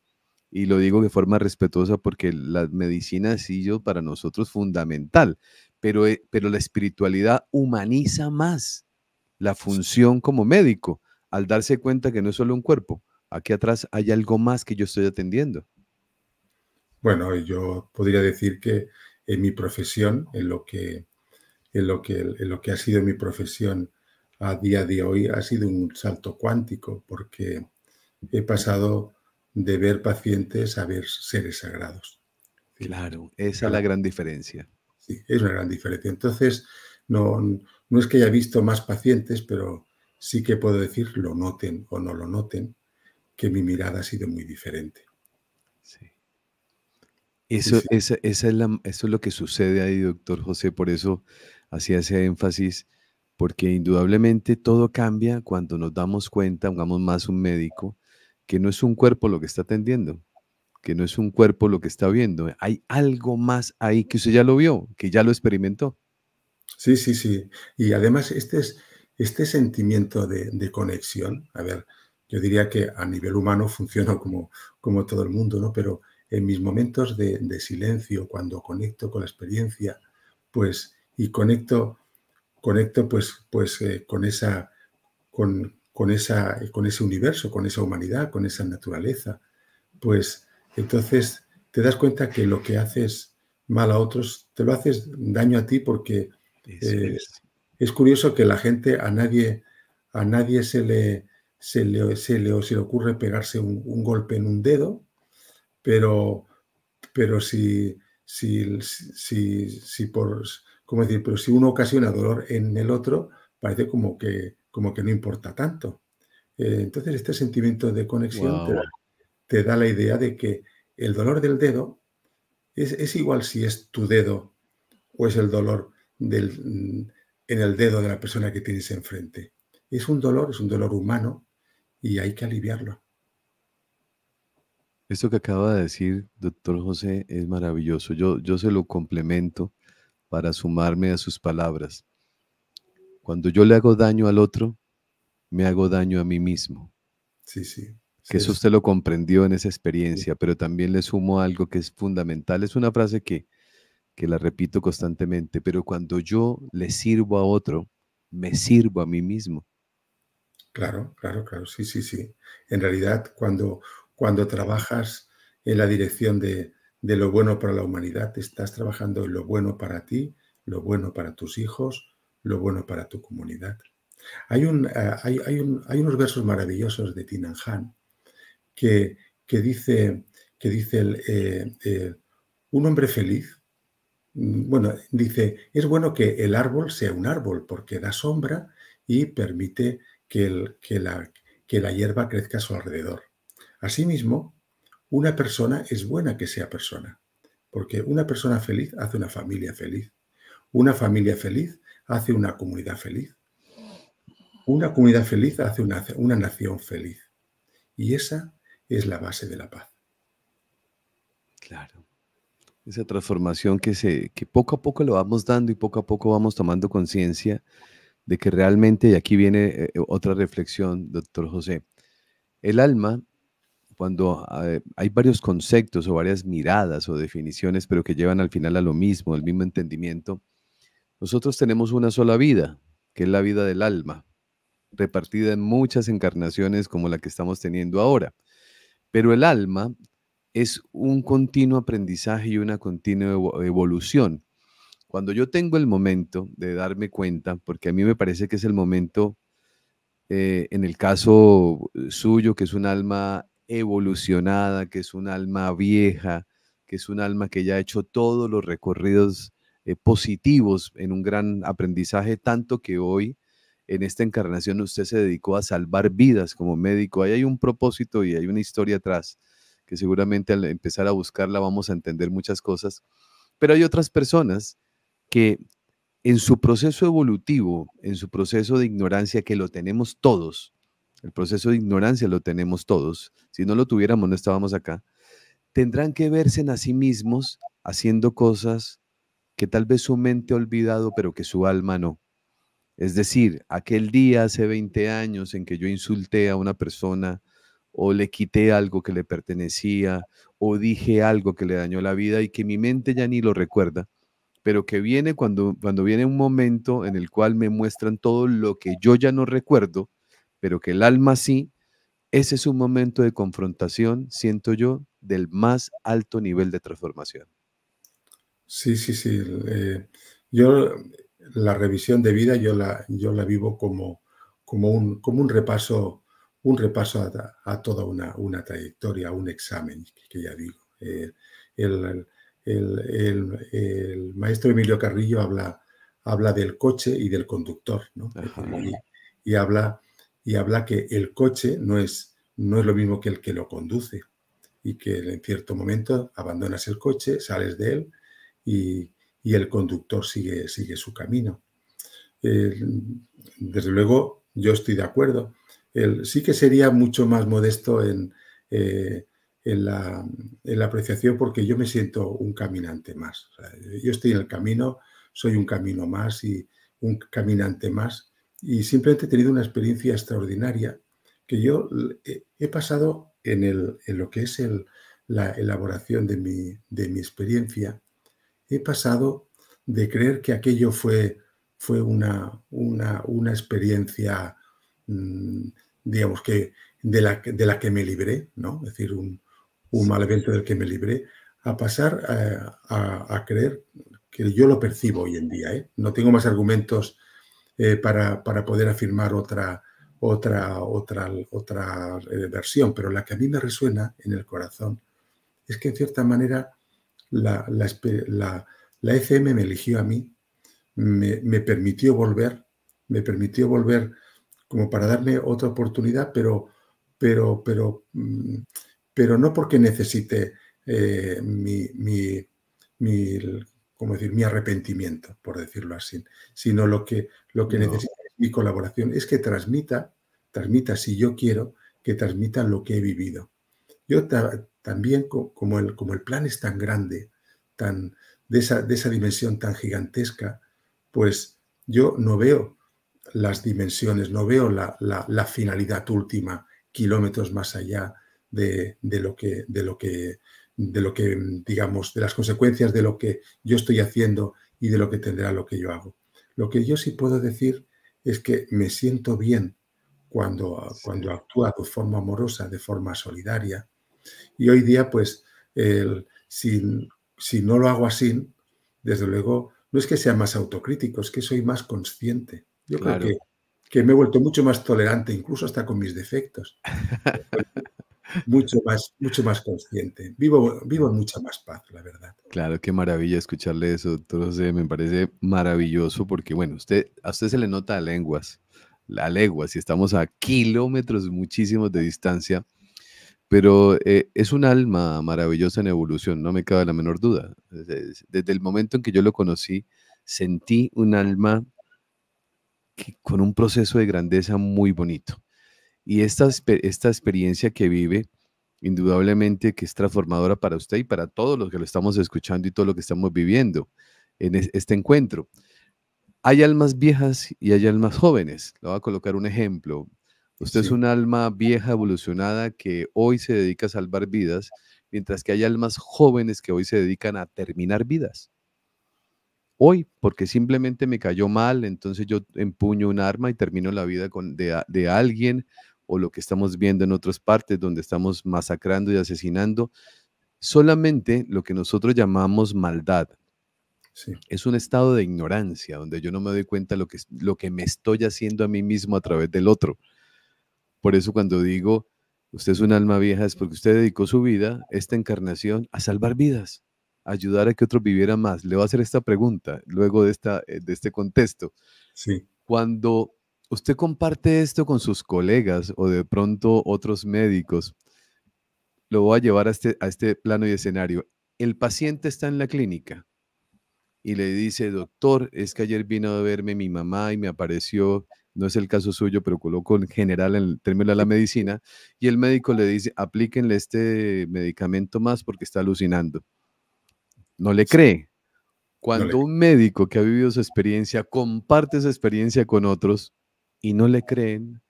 y lo digo de forma respetuosa porque la medicina sí, yo para nosotros fundamental, pero, eh, pero la espiritualidad humaniza más la función como médico al darse cuenta que no es solo un cuerpo, aquí atrás hay algo más que yo estoy atendiendo. Bueno, yo podría decir que en mi profesión, en lo que, en lo que, en lo que ha sido mi profesión, a día de hoy ha sido un salto cuántico porque he pasado de ver pacientes a ver seres sagrados. Claro, esa es la gran diferencia. Sí, es una gran diferencia. Entonces, no, no es que haya visto más pacientes, pero sí que puedo decir, lo noten o no lo noten, que mi mirada ha sido muy diferente. Sí. Eso, es eso es lo que sucede ahí, doctor José, por eso hacía ese énfasis porque indudablemente todo cambia cuando nos damos cuenta, pongamos más un médico, que no es un cuerpo lo que está atendiendo, que no es un cuerpo lo que está viendo. Hay algo más ahí que usted ya lo vio, que ya lo experimentó. Sí, sí, sí. Y además este, es, este sentimiento de, conexión, a ver, yo diría que a nivel humano funciona como, como todo el mundo, ¿no? Pero en mis momentos de, de silencio, cuando conecto con la experiencia, pues, y conecto conecto pues, pues eh, con, esa, con, con, esa, con ese universo, con esa humanidad, con esa naturaleza, pues entonces te das cuenta que lo que haces mal a otros, te lo haces daño a ti porque eh, es curioso que la gente, a nadie, a nadie se, le, se, le, se, le, se le ocurre pegarse un, golpe en un dedo, pero, pero si, si, si, si por como decir, pero si uno ocasiona dolor en el otro, parece como que, como que no importa tanto. Eh, entonces, este sentimiento de conexión te, da, la idea de que el dolor del dedo es, igual si es tu dedo o es el dolor mm, en el dedo de la persona que tienes enfrente. Es un dolor, es un dolor humano y hay que aliviarlo. Esto que acaba de decir, doctor José, es maravilloso. Yo, yo se lo complemento para sumarme a sus palabras. Cuando yo le hago daño al otro, me hago daño a mí mismo. Sí, sí. Que eso usted lo comprendió en esa experiencia, pero también le sumo algo que es fundamental. Es una frase que, que la repito constantemente, pero cuando yo le sirvo a otro, me sirvo a mí mismo. Claro, claro, claro, sí, sí, sí. En realidad, cuando, cuando trabajas en la dirección de, de lo bueno para la humanidad, estás trabajando en lo bueno para ti, lo bueno para tus hijos, lo bueno para tu comunidad. Hay, un, eh, hay, unos versos maravillosos de Tinan Han que, que dice, que dice eh, eh, un hombre feliz, mm, bueno, dice, es bueno que el árbol sea un árbol porque da sombra y permite que, el, que, la, que la hierba crezca a su alrededor. Asimismo, una persona es buena que sea persona, porque una persona feliz hace una familia feliz. Una familia feliz hace una comunidad feliz. Una comunidad feliz hace una, una nación feliz. Y esa es la base de la paz. Claro. Esa transformación que, se, que poco a poco lo vamos dando y poco a poco vamos tomando conciencia de que realmente, y aquí viene eh, otra reflexión, doctor José, el alma cuando ah, hay varios conceptos o varias miradas o definiciones, pero que llevan al final a lo mismo, al mismo entendimiento, nosotros tenemos una sola vida, que es la vida del alma, repartida en muchas encarnaciones como la que estamos teniendo ahora. Pero el alma es un continuo aprendizaje y una continua evolución. Cuando yo tengo el momento de darme cuenta, porque a mí me parece que es el momento, eh, en el caso suyo, que es un alma evolucionada, que es un alma vieja, que es un alma que ya ha hecho todos los recorridos eh, positivos en un gran aprendizaje, tanto que hoy en esta encarnación usted se dedicó a salvar vidas como médico. Ahí hay un propósito y hay una historia atrás que seguramente al empezar a buscarla vamos a entender muchas cosas. Pero hay otras personas que en su proceso evolutivo, en su proceso de ignorancia que lo tenemos todos, el proceso de ignorancia lo tenemos todos, si no lo tuviéramos no estábamos acá, tendrán que verse en a sí mismos haciendo cosas que tal vez su mente ha olvidado, pero que su alma no. Es decir, aquel día hace 20 años en que yo insulté a una persona o le quité algo que le pertenecía o dije algo que le dañó la vida y que mi mente ya ni lo recuerda, pero que viene cuando, cuando viene un momento en el cual me muestran todo lo que yo ya no recuerdo, pero que el alma sí, ese es un momento de confrontación, siento yo, del más alto nivel de transformación. Sí, sí, sí. Eh, yo la revisión de vida yo la, yo la vivo como, como, un, como un repaso, un repaso a, toda una, una trayectoria, un examen, que, ya digo. Eh, el, el, el, el, maestro Emilio Carrillo habla, habla del coche y del conductor, ¿no? y, habla y habla que el coche no es, no es lo mismo que el que lo conduce y que en cierto momento abandonas el coche, sales de él y, el conductor sigue, sigue su camino. desde luego, yo estoy de acuerdo. El, sí que sería mucho más modesto en, eh, en, la, apreciación porque yo me siento un caminante más. yo estoy en el camino, soy un camino más y un caminante más y simplemente he tenido una experiencia extraordinaria que yo he pasado en, lo que es la elaboración de mi, de mi experiencia, he pasado de creer que aquello fue, fue una, una, experiencia, mm, digamos que de la, que me libré, ¿no? Es decir, un, mal evento del que me libré, a pasar eh, a, creer que yo lo percibo hoy en día. ¿eh? No tengo más argumentos eh, para, poder afirmar otra, otra, otra, otra eh, versión. Pero la que a mí me resuena en el corazón es que en cierta manera la, la, me eligió a mí, me, permitió volver, me permitió volver como para darme otra oportunidad, pero, pero, pero, mm, pero no porque necesite eh, mi, mi, como decir, mi arrepentimiento, por decirlo así, sino lo que, lo que necesita mi colaboración, es que transmita, transmita si yo quiero, que transmita lo que he vivido. Yo también, como el, como el plan es tan grande, tan, de, esa, de esa dimensión tan gigantesca, pues yo no veo las dimensiones, no veo la, finalidad última, kilómetros más allá de, lo que, de lo que de lo que, digamos, de las consecuencias de lo que yo estoy haciendo y de lo que tendrá lo que yo hago. Lo que yo sí puedo decir es que me siento bien cuando, ah, cuando actúa de forma amorosa, de forma solidaria. Y hoy día, pues, el, si, no lo hago así, desde luego, no es que sea más autocrítico, es que soy más consciente. Yo creo que, que, me he vuelto mucho más tolerante, incluso hasta con mis defectos. mucho más, mucho más consciente. Vivo, vivo en mucha más paz, la verdad. Claro, qué maravilla escucharle eso, doctor Me parece maravilloso porque, bueno, usted, a usted se le nota a lenguas, la lengua, si estamos a kilómetros muchísimos de distancia, pero eh, es un alma maravillosa en evolución, no me cabe la menor duda. Desde, el momento en que yo lo conocí, sentí un alma con un proceso de grandeza muy bonito. Y esta, esta experiencia que vive, indudablemente que es transformadora para usted y para todos los que lo estamos escuchando y todo lo que estamos viviendo en este encuentro. Hay almas viejas y hay almas jóvenes. Le voy a colocar un ejemplo. Usted es un alma vieja evolucionada que hoy se dedica a salvar vidas, mientras que hay almas jóvenes que hoy se dedican a terminar vidas. Hoy, porque simplemente me cayó mal, entonces yo empuño un arma y termino la vida con, de, de alguien o lo que estamos viendo en otras partes donde estamos masacrando y asesinando, solamente lo que nosotros llamamos maldad. Es un estado de ignorancia donde yo no me doy cuenta lo que, lo que me estoy haciendo a mí mismo a través del otro. Por eso cuando digo, usted es un alma vieja, es porque usted dedicó su vida, esta encarnación, a salvar vidas, a ayudar a que otros vivieran más. Le voy a hacer esta pregunta luego de, esta, eh, de este contexto. Cuando usted comparte esto con sus colegas o de pronto otros médicos, lo voy a llevar este, a este, plano y escenario. El paciente está en la clínica y le dice, doctor, es que ayer vino a verme mi mamá y me apareció, no es el caso suyo, pero coloco en general en el término de la medicina, y el médico le dice, aplíquenle este medicamento más porque está alucinando. No le cree. Cuando un médico que ha vivido su experiencia comparte esa experiencia con otros, y no le creen,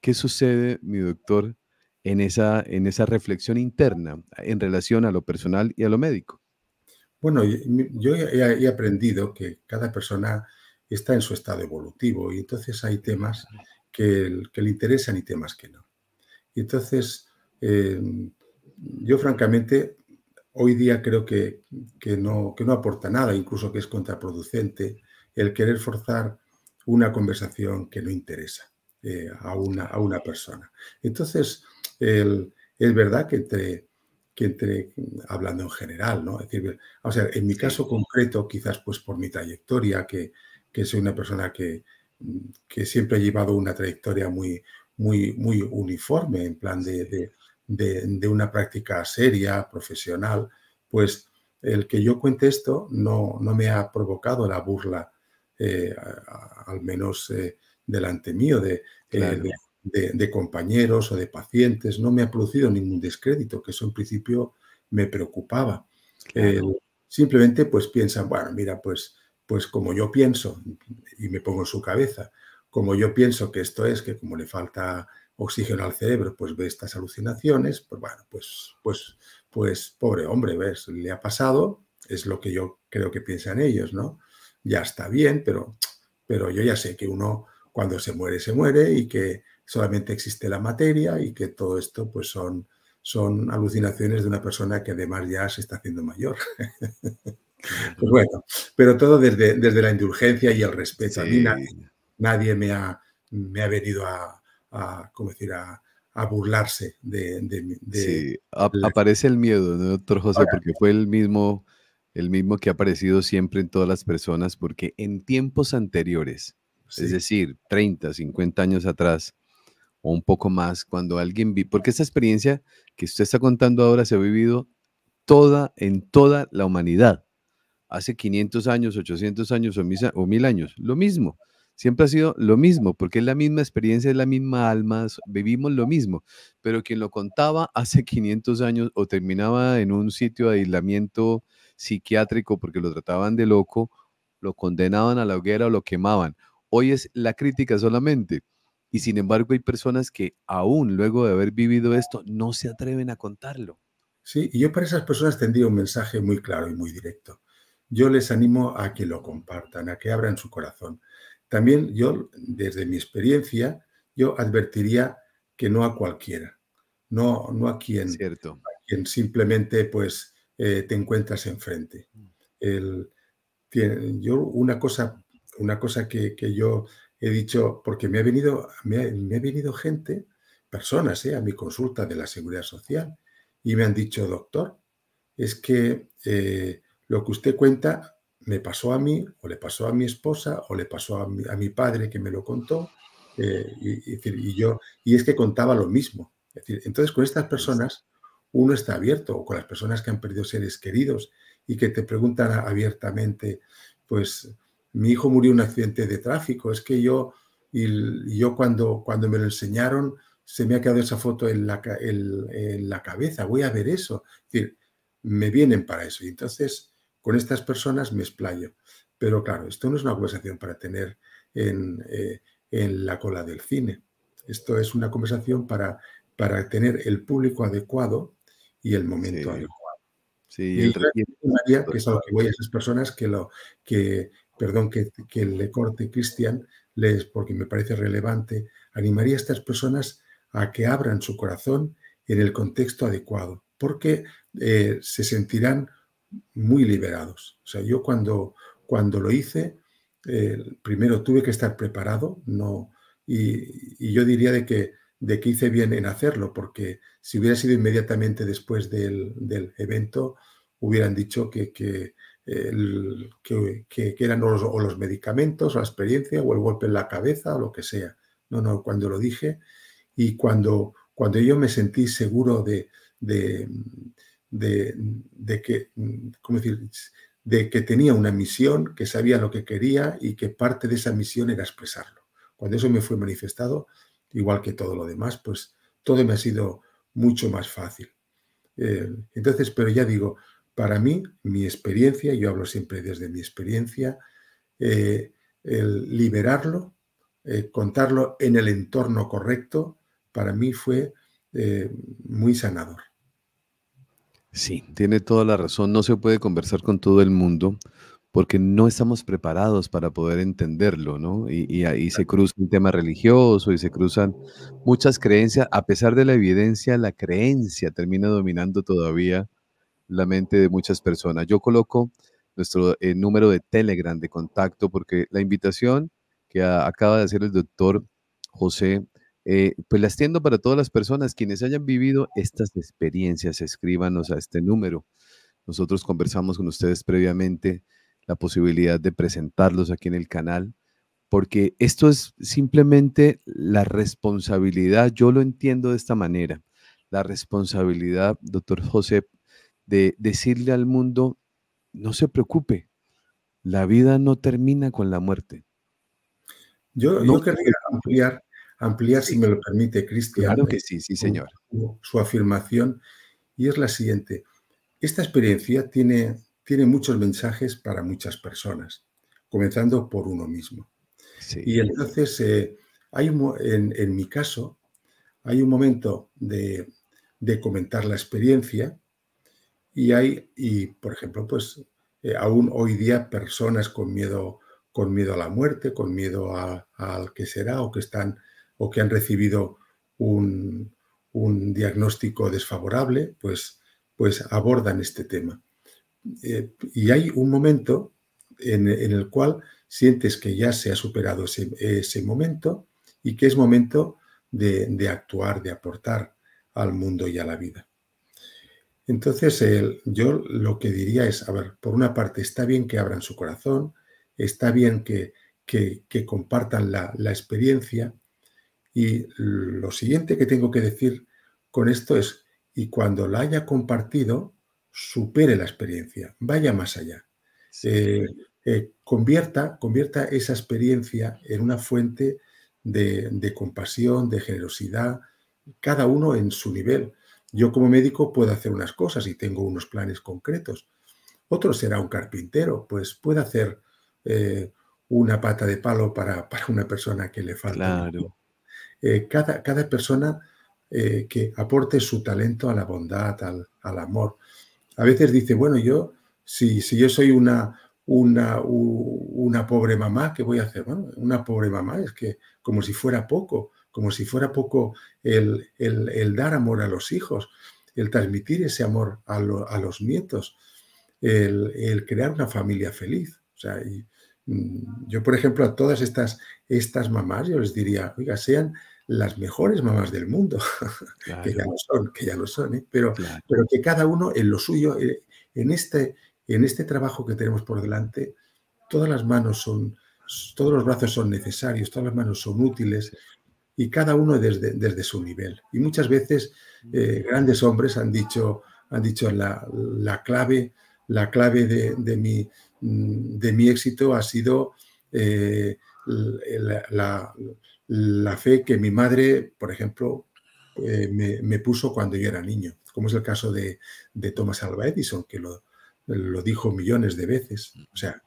¿qué sucede, mi doctor, en esa, en esa reflexión interna en relación a lo personal y a lo médico? Bueno, yo he aprendido que cada persona está en su estado evolutivo y entonces hay temas que, le interesan y temas que no. Y entonces, eh, yo francamente, hoy día creo que, que, no, que no aporta nada, incluso que es contraproducente el querer forzar una conversación que no interesa eh, a, una, persona. Entonces, el, es verdad que entre, que entre, hablando en general, ¿no? Es decir, en mi caso concreto, quizás pues por mi trayectoria, que, soy una persona que, que, siempre he llevado una trayectoria muy, muy, muy uniforme, en plan de, de, de, de una práctica seria, profesional, pues el que yo cuente esto no, no me ha provocado la burla eh, al menos eh, delante mío, eh, de, de, compañeros o de pacientes. No me ha producido ningún descrédito, que eso en principio me preocupaba. simplemente pues piensan, bueno, mira, pues, pues como yo pienso, y me pongo en su cabeza, como yo pienso que esto es, que como le falta oxígeno al cerebro, pues ve estas alucinaciones, pues bueno, pues, pues, pues pobre hombre, ves, le ha pasado, es lo que yo creo que piensan ellos, ¿no? ya está bien, pero, pero yo ya sé que uno cuando se muere, se muere y que solamente existe la materia y que todo esto pues son, son alucinaciones de una persona que además ya se está haciendo mayor. Pues bueno, pero todo desde, la indulgencia y el respeto. A mí nadie, me, ha, me, ha, venido a, decir?, a, burlarse de... sí, aparece el miedo, doctor José? porque fue el mismo el mismo que ha aparecido siempre en todas las personas, porque en tiempos anteriores, es decir, 30, 50 años atrás, o un poco más, cuando alguien vi, porque esta experiencia que usted está contando ahora se ha vivido toda, en toda la humanidad, hace 500 años, 800 años o, mil años, lo mismo. Siempre ha sido lo mismo, porque es la misma experiencia, es la misma alma, vivimos lo mismo, pero quien lo contaba hace 500 años o terminaba en un sitio de aislamiento psiquiátrico porque lo trataban de loco, lo condenaban a la hoguera o lo quemaban. Hoy es la crítica solamente. Y sin embargo hay personas que aún luego de haber vivido esto no se atreven a contarlo. Sí, y yo para esas personas tendría un mensaje muy claro y muy directo. Yo les animo a que lo compartan, a que abran su corazón. También yo, desde mi experiencia, yo advertiría que no a cualquiera, no, no a quien, a quien simplemente pues eh, te encuentras enfrente. Mm. yo una cosa, una cosa que, yo he dicho, porque me ha venido, me ha, venido gente, personas, eh, a mi consulta de la seguridad social, y me han dicho, doctor, es que eh, lo que usted cuenta me pasó a mí, o le pasó a mi esposa, o le pasó a mi, padre que me lo contó, y, yo, y es que contaba lo mismo. entonces con estas personas uno está abierto, o con las personas que han perdido seres queridos y que te preguntan abiertamente, pues mi hijo murió en un accidente de tráfico, es que yo, y yo cuando, cuando me lo enseñaron, se me ha quedado esa foto en la, en, la cabeza, voy a ver eso. Es decir, me vienen para eso. Y entonces con estas personas me explayo. Pero claro, esto no es una conversación para tener en, eh, la cola del cine. Esto es una conversación para, para tener el público adecuado y el momento adecuado. Sí, y, el que es a que voy a esas personas que lo que, perdón, que, que le corte Cristian, les, porque me parece relevante, animaría a estas personas a que abran su corazón en el contexto adecuado, porque eh, se sentirán muy liberados. O sea, yo cuando, cuando lo hice, eh, primero tuve que estar preparado, no, y, yo diría de que de que hice bien en hacerlo, porque si hubiera sido inmediatamente después del, evento, hubieran dicho que, eran o los, medicamentos, o la experiencia, o el golpe en la cabeza, o lo que sea. No, no, cuando lo dije y cuando, cuando yo me sentí seguro de, de, de, que, ¿cómo decir? de que tenía una misión, que sabía lo que quería y que parte de esa misión era expresarlo. Cuando eso me fue manifestado, igual que todo lo demás, pues todo me ha sido mucho más fácil. Eh, entonces, pero ya digo, para mí, mi experiencia, yo hablo siempre desde mi experiencia, eh, el liberarlo, eh, contarlo en el entorno correcto, para mí fue muy sanador. Sí, tiene toda la razón. No se puede conversar con todo el mundo porque no estamos preparados para poder entenderlo, ¿no? Y, ahí se cruza un tema religioso y se cruzan muchas creencias. A pesar de la evidencia, la creencia termina dominando todavía la mente de muchas personas. Yo coloco nuestro eh, número de Telegram de contacto porque la invitación que acaba de hacer el doctor José, eh, pues la extiendo para todas las personas quienes hayan vivido estas experiencias, escríbanos a este número. Nosotros conversamos con ustedes previamente la posibilidad de presentarlos aquí en el canal, porque esto es simplemente la responsabilidad, yo lo entiendo de esta manera, la responsabilidad, doctor José, de decirle al mundo, no se preocupe, la vida no termina con la muerte. Yo, no ampliar, ampliar, si me lo permite, Cristian. Claro que sí, sí, señor. su afirmación, y es la siguiente. Esta experiencia tiene tiene muchos mensajes para muchas personas, comenzando por uno mismo. Y entonces, eh, hay en, mi caso, hay un momento de, comentar la experiencia y hay, y por ejemplo, pues eh, aún hoy día personas con miedo, con miedo a la muerte, con miedo al que será o que están o que han recibido un, diagnóstico desfavorable, pues, pues abordan este tema. Eh, y hay un momento en, el cual sientes que ya se ha superado ese, momento y que es momento de, actuar, de aportar al mundo y a la vida. Entonces, yo lo que diría es, a ver, por una parte, está bien que abran su corazón, está bien que, que, que compartan la, la experiencia, y lo siguiente que tengo que decir con esto es, y cuando la haya compartido, supere la experiencia, vaya más allá. Eh, eh, convierta, convierta esa experiencia en una fuente de, compasión, de generosidad, cada uno en su nivel. Yo como médico puedo hacer unas cosas y tengo unos planes concretos. Otro será un carpintero, pues puede hacer eh, una pata de palo para, una persona que le falta. Claro. Cada, persona que aporte su talento a la bondad, al amor. A veces dice, bueno, yo, si, si yo soy una, una, una, pobre mamá, ¿qué voy a hacer? Bueno, una pobre mamá es que como si fuera poco, como si fuera poco el, el, dar amor a los hijos, el transmitir ese amor a, a los nietos, el, crear una familia feliz. O sea, mm, yo, por ejemplo, a todas estas, estas mamás, yo les diría, oiga, sean, las mejores mamás del mundo, que ya lo son, que ya lo son, ¿eh? pero, pero que cada uno en lo suyo, eh, en este, en este trabajo que tenemos por delante, todas las manos son, todos los brazos son necesarios, todas las manos son útiles y cada uno desde, desde su nivel. Y muchas veces eh, grandes hombres han dicho, han dicho la, clave, la clave de, mi, mm, de mi éxito ha sido la, la fe que mi madre, por ejemplo, eh, me, puso cuando yo era niño, como es el caso de, de Thomas Alva Edison, que lo, lo, dijo millones de veces. O sea,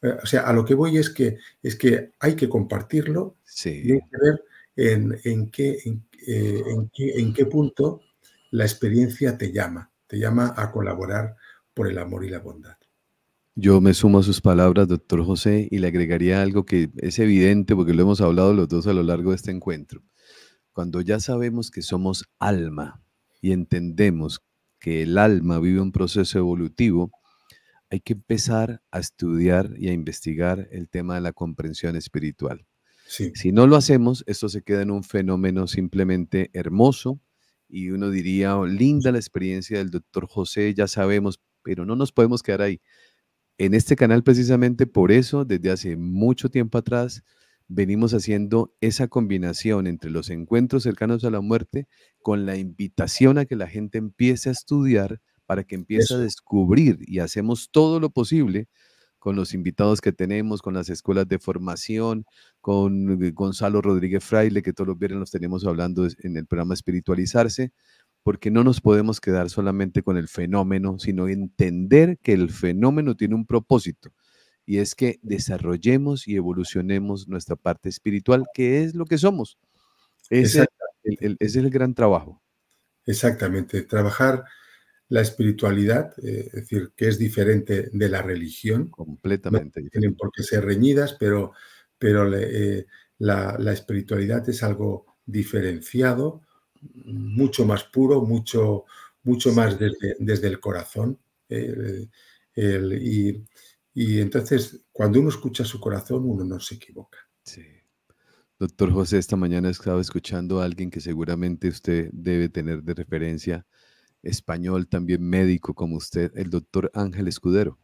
eh, o sea, a lo que voy es que, es que hay que compartirlo y hay que ver en, en, qué, eh, en, qué, en qué punto la experiencia te llama, te llama a colaborar por el amor y la bondad. Yo me sumo a sus palabras, doctor José, y le agregaría algo que es evidente porque lo hemos hablado los dos a lo largo de este encuentro. Cuando ya sabemos que somos alma y entendemos que el alma vive un proceso evolutivo, hay que empezar a estudiar y a investigar el tema de la comprensión espiritual. Si no lo hacemos, esto se queda en un fenómeno simplemente hermoso y uno diría, oh, linda la experiencia del doctor José, ya sabemos, pero no nos podemos quedar ahí. En este canal precisamente por eso, desde hace mucho tiempo atrás, venimos haciendo esa combinación entre los encuentros cercanos a la muerte con la invitación a que la gente empiece a estudiar para que empiece a descubrir y hacemos todo lo posible con los invitados que tenemos, con las escuelas de formación, con eh, Gonzalo Rodríguez Fraile, que todos los viernes los tenemos hablando en el programa Espiritualizarse, porque no nos podemos quedar solamente con el fenómeno, sino entender que el fenómeno tiene un propósito y es que desarrollemos y evolucionemos nuestra parte espiritual, que es lo que somos. Ese, es el gran trabajo. Exactamente, trabajar la espiritualidad, eh, es decir, que es diferente de la religión. Completamente. tienen por qué ser reñidas, pero, pero eh, la, espiritualidad es algo diferenciado, mucho más puro, mucho, mucho más desde, el corazón. Eh, y, entonces, cuando uno escucha su corazón, uno no se equivoca. Sí. Doctor José, esta mañana he estado escuchando a alguien que seguramente usted debe tener de referencia, español, también médico como usted, el doctor Ángel Escudero.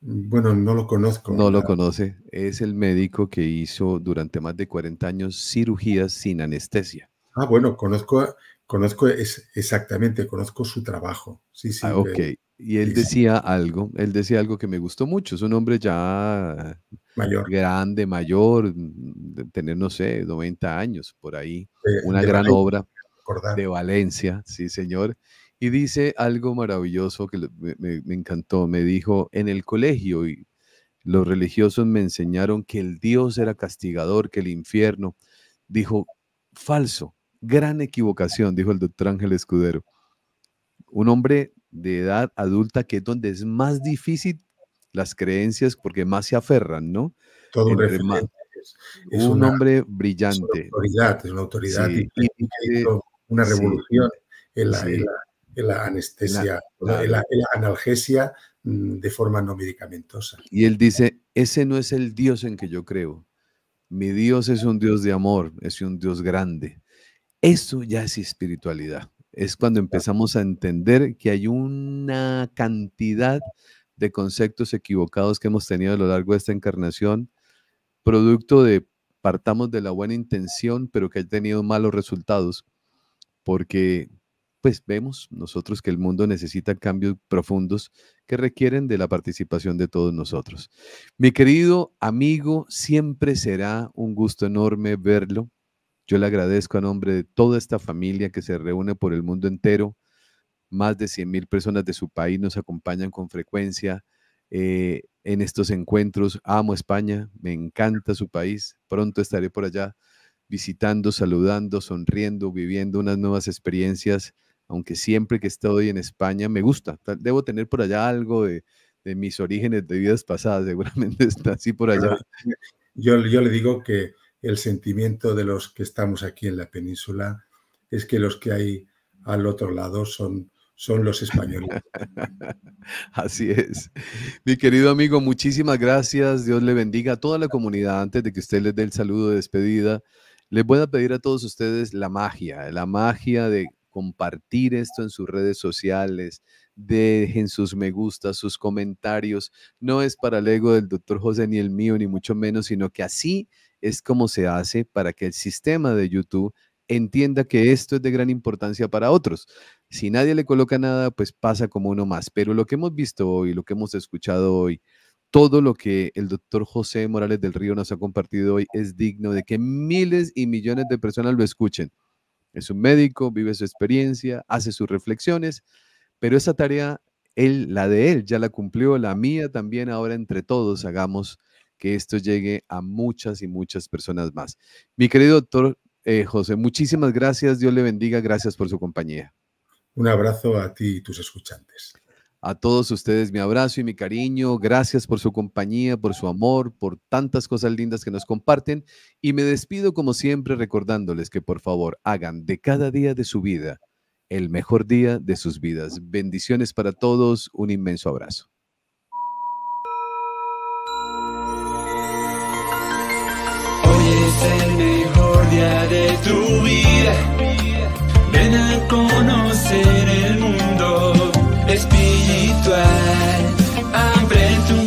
Bueno, no lo conozco. No lo conoce. Es el médico que hizo durante más de 40 años cirugías sin anestesia. Ah, bueno, conozco, conozco es, exactamente, conozco su trabajo. Sí, sí. Ah, ok. y él decía algo, él decía algo que me gustó mucho. Es un hombre ya mayor. grande, mayor, mm, tener, no sé, 90 años por ahí. una gran obra de Valencia, sí, señor. Y dice algo maravilloso que me encantó. Me dijo, en el colegio y los religiosos me enseñaron que el Dios era castigador, que el infierno. Dijo, falso gran equivocación, dijo el doctor Ángel Escudero. Un hombre de edad adulta que es donde es más difícil las creencias porque más se aferran, ¿no? Todo un es un hombre brillante. Es una autoridad, es una autoridad. una revolución en, la, anestesia, en, la, analgesia mm, de forma no medicamentosa. Y él dice, ese no es el Dios en que yo creo. Mi Dios es un Dios de amor, es un Dios grande. Eso ya es espiritualidad. Es cuando empezamos a entender que hay una cantidad de conceptos equivocados que hemos tenido a lo largo de esta encarnación, producto de partamos de la buena intención, pero que ha tenido malos resultados, porque pues vemos nosotros que el mundo necesita cambios profundos que requieren de la participación de todos nosotros. Mi querido amigo, siempre será un gusto enorme verlo, yo le agradezco a nombre de toda esta familia que se reúne por el mundo entero. Más de 100 mil personas de su país nos acompañan con frecuencia eh, en estos encuentros. Amo España, me encanta su país. Pronto estaré por allá visitando, saludando, sonriendo, viviendo unas nuevas experiencias, aunque siempre que estoy en España me gusta. Debo tener por allá algo de, mis orígenes de vidas pasadas, seguramente está así por allá. Ah, yo le digo que el sentimiento de los que estamos aquí en la península es que los que hay al otro lado son, son los españoles. Así es. Mi querido amigo, muchísimas gracias. Dios le bendiga a toda la comunidad. Antes de que usted les dé el saludo de despedida, les voy a pedir a todos ustedes la magia, la magia de compartir esto en sus redes sociales, dejen sus me gusta, sus comentarios. No es para el ego del doctor José ni el mío, ni mucho menos, sino que así es como se hace para que el sistema de YouTube entienda que esto es de gran importancia para otros. Si nadie le coloca nada, pues pasa como uno más. Pero lo que hemos visto hoy, lo que hemos escuchado hoy, todo lo que el doctor José Morales del Río nos ha compartido hoy es digno de que miles y millones de personas lo escuchen. Es un médico, vive su experiencia, hace sus reflexiones, pero esa tarea, él, la de él, ya la cumplió, la mía también, ahora entre todos hagamos que esto llegue a muchas y muchas personas más. Mi querido doctor eh, José, muchísimas gracias, Dios le bendiga, gracias por su compañía. Un abrazo a ti y tus escuchantes. A todos ustedes mi abrazo y mi cariño. Gracias por su compañía, por su amor, por tantas cosas lindas que nos comparten. Y me despido como siempre recordándoles que por favor hagan de cada día de su vida el mejor día de sus vidas. Bendiciones para todos. Un inmenso abrazo. de tu vida. Ven a conocer el mundo espiritual. hambre tu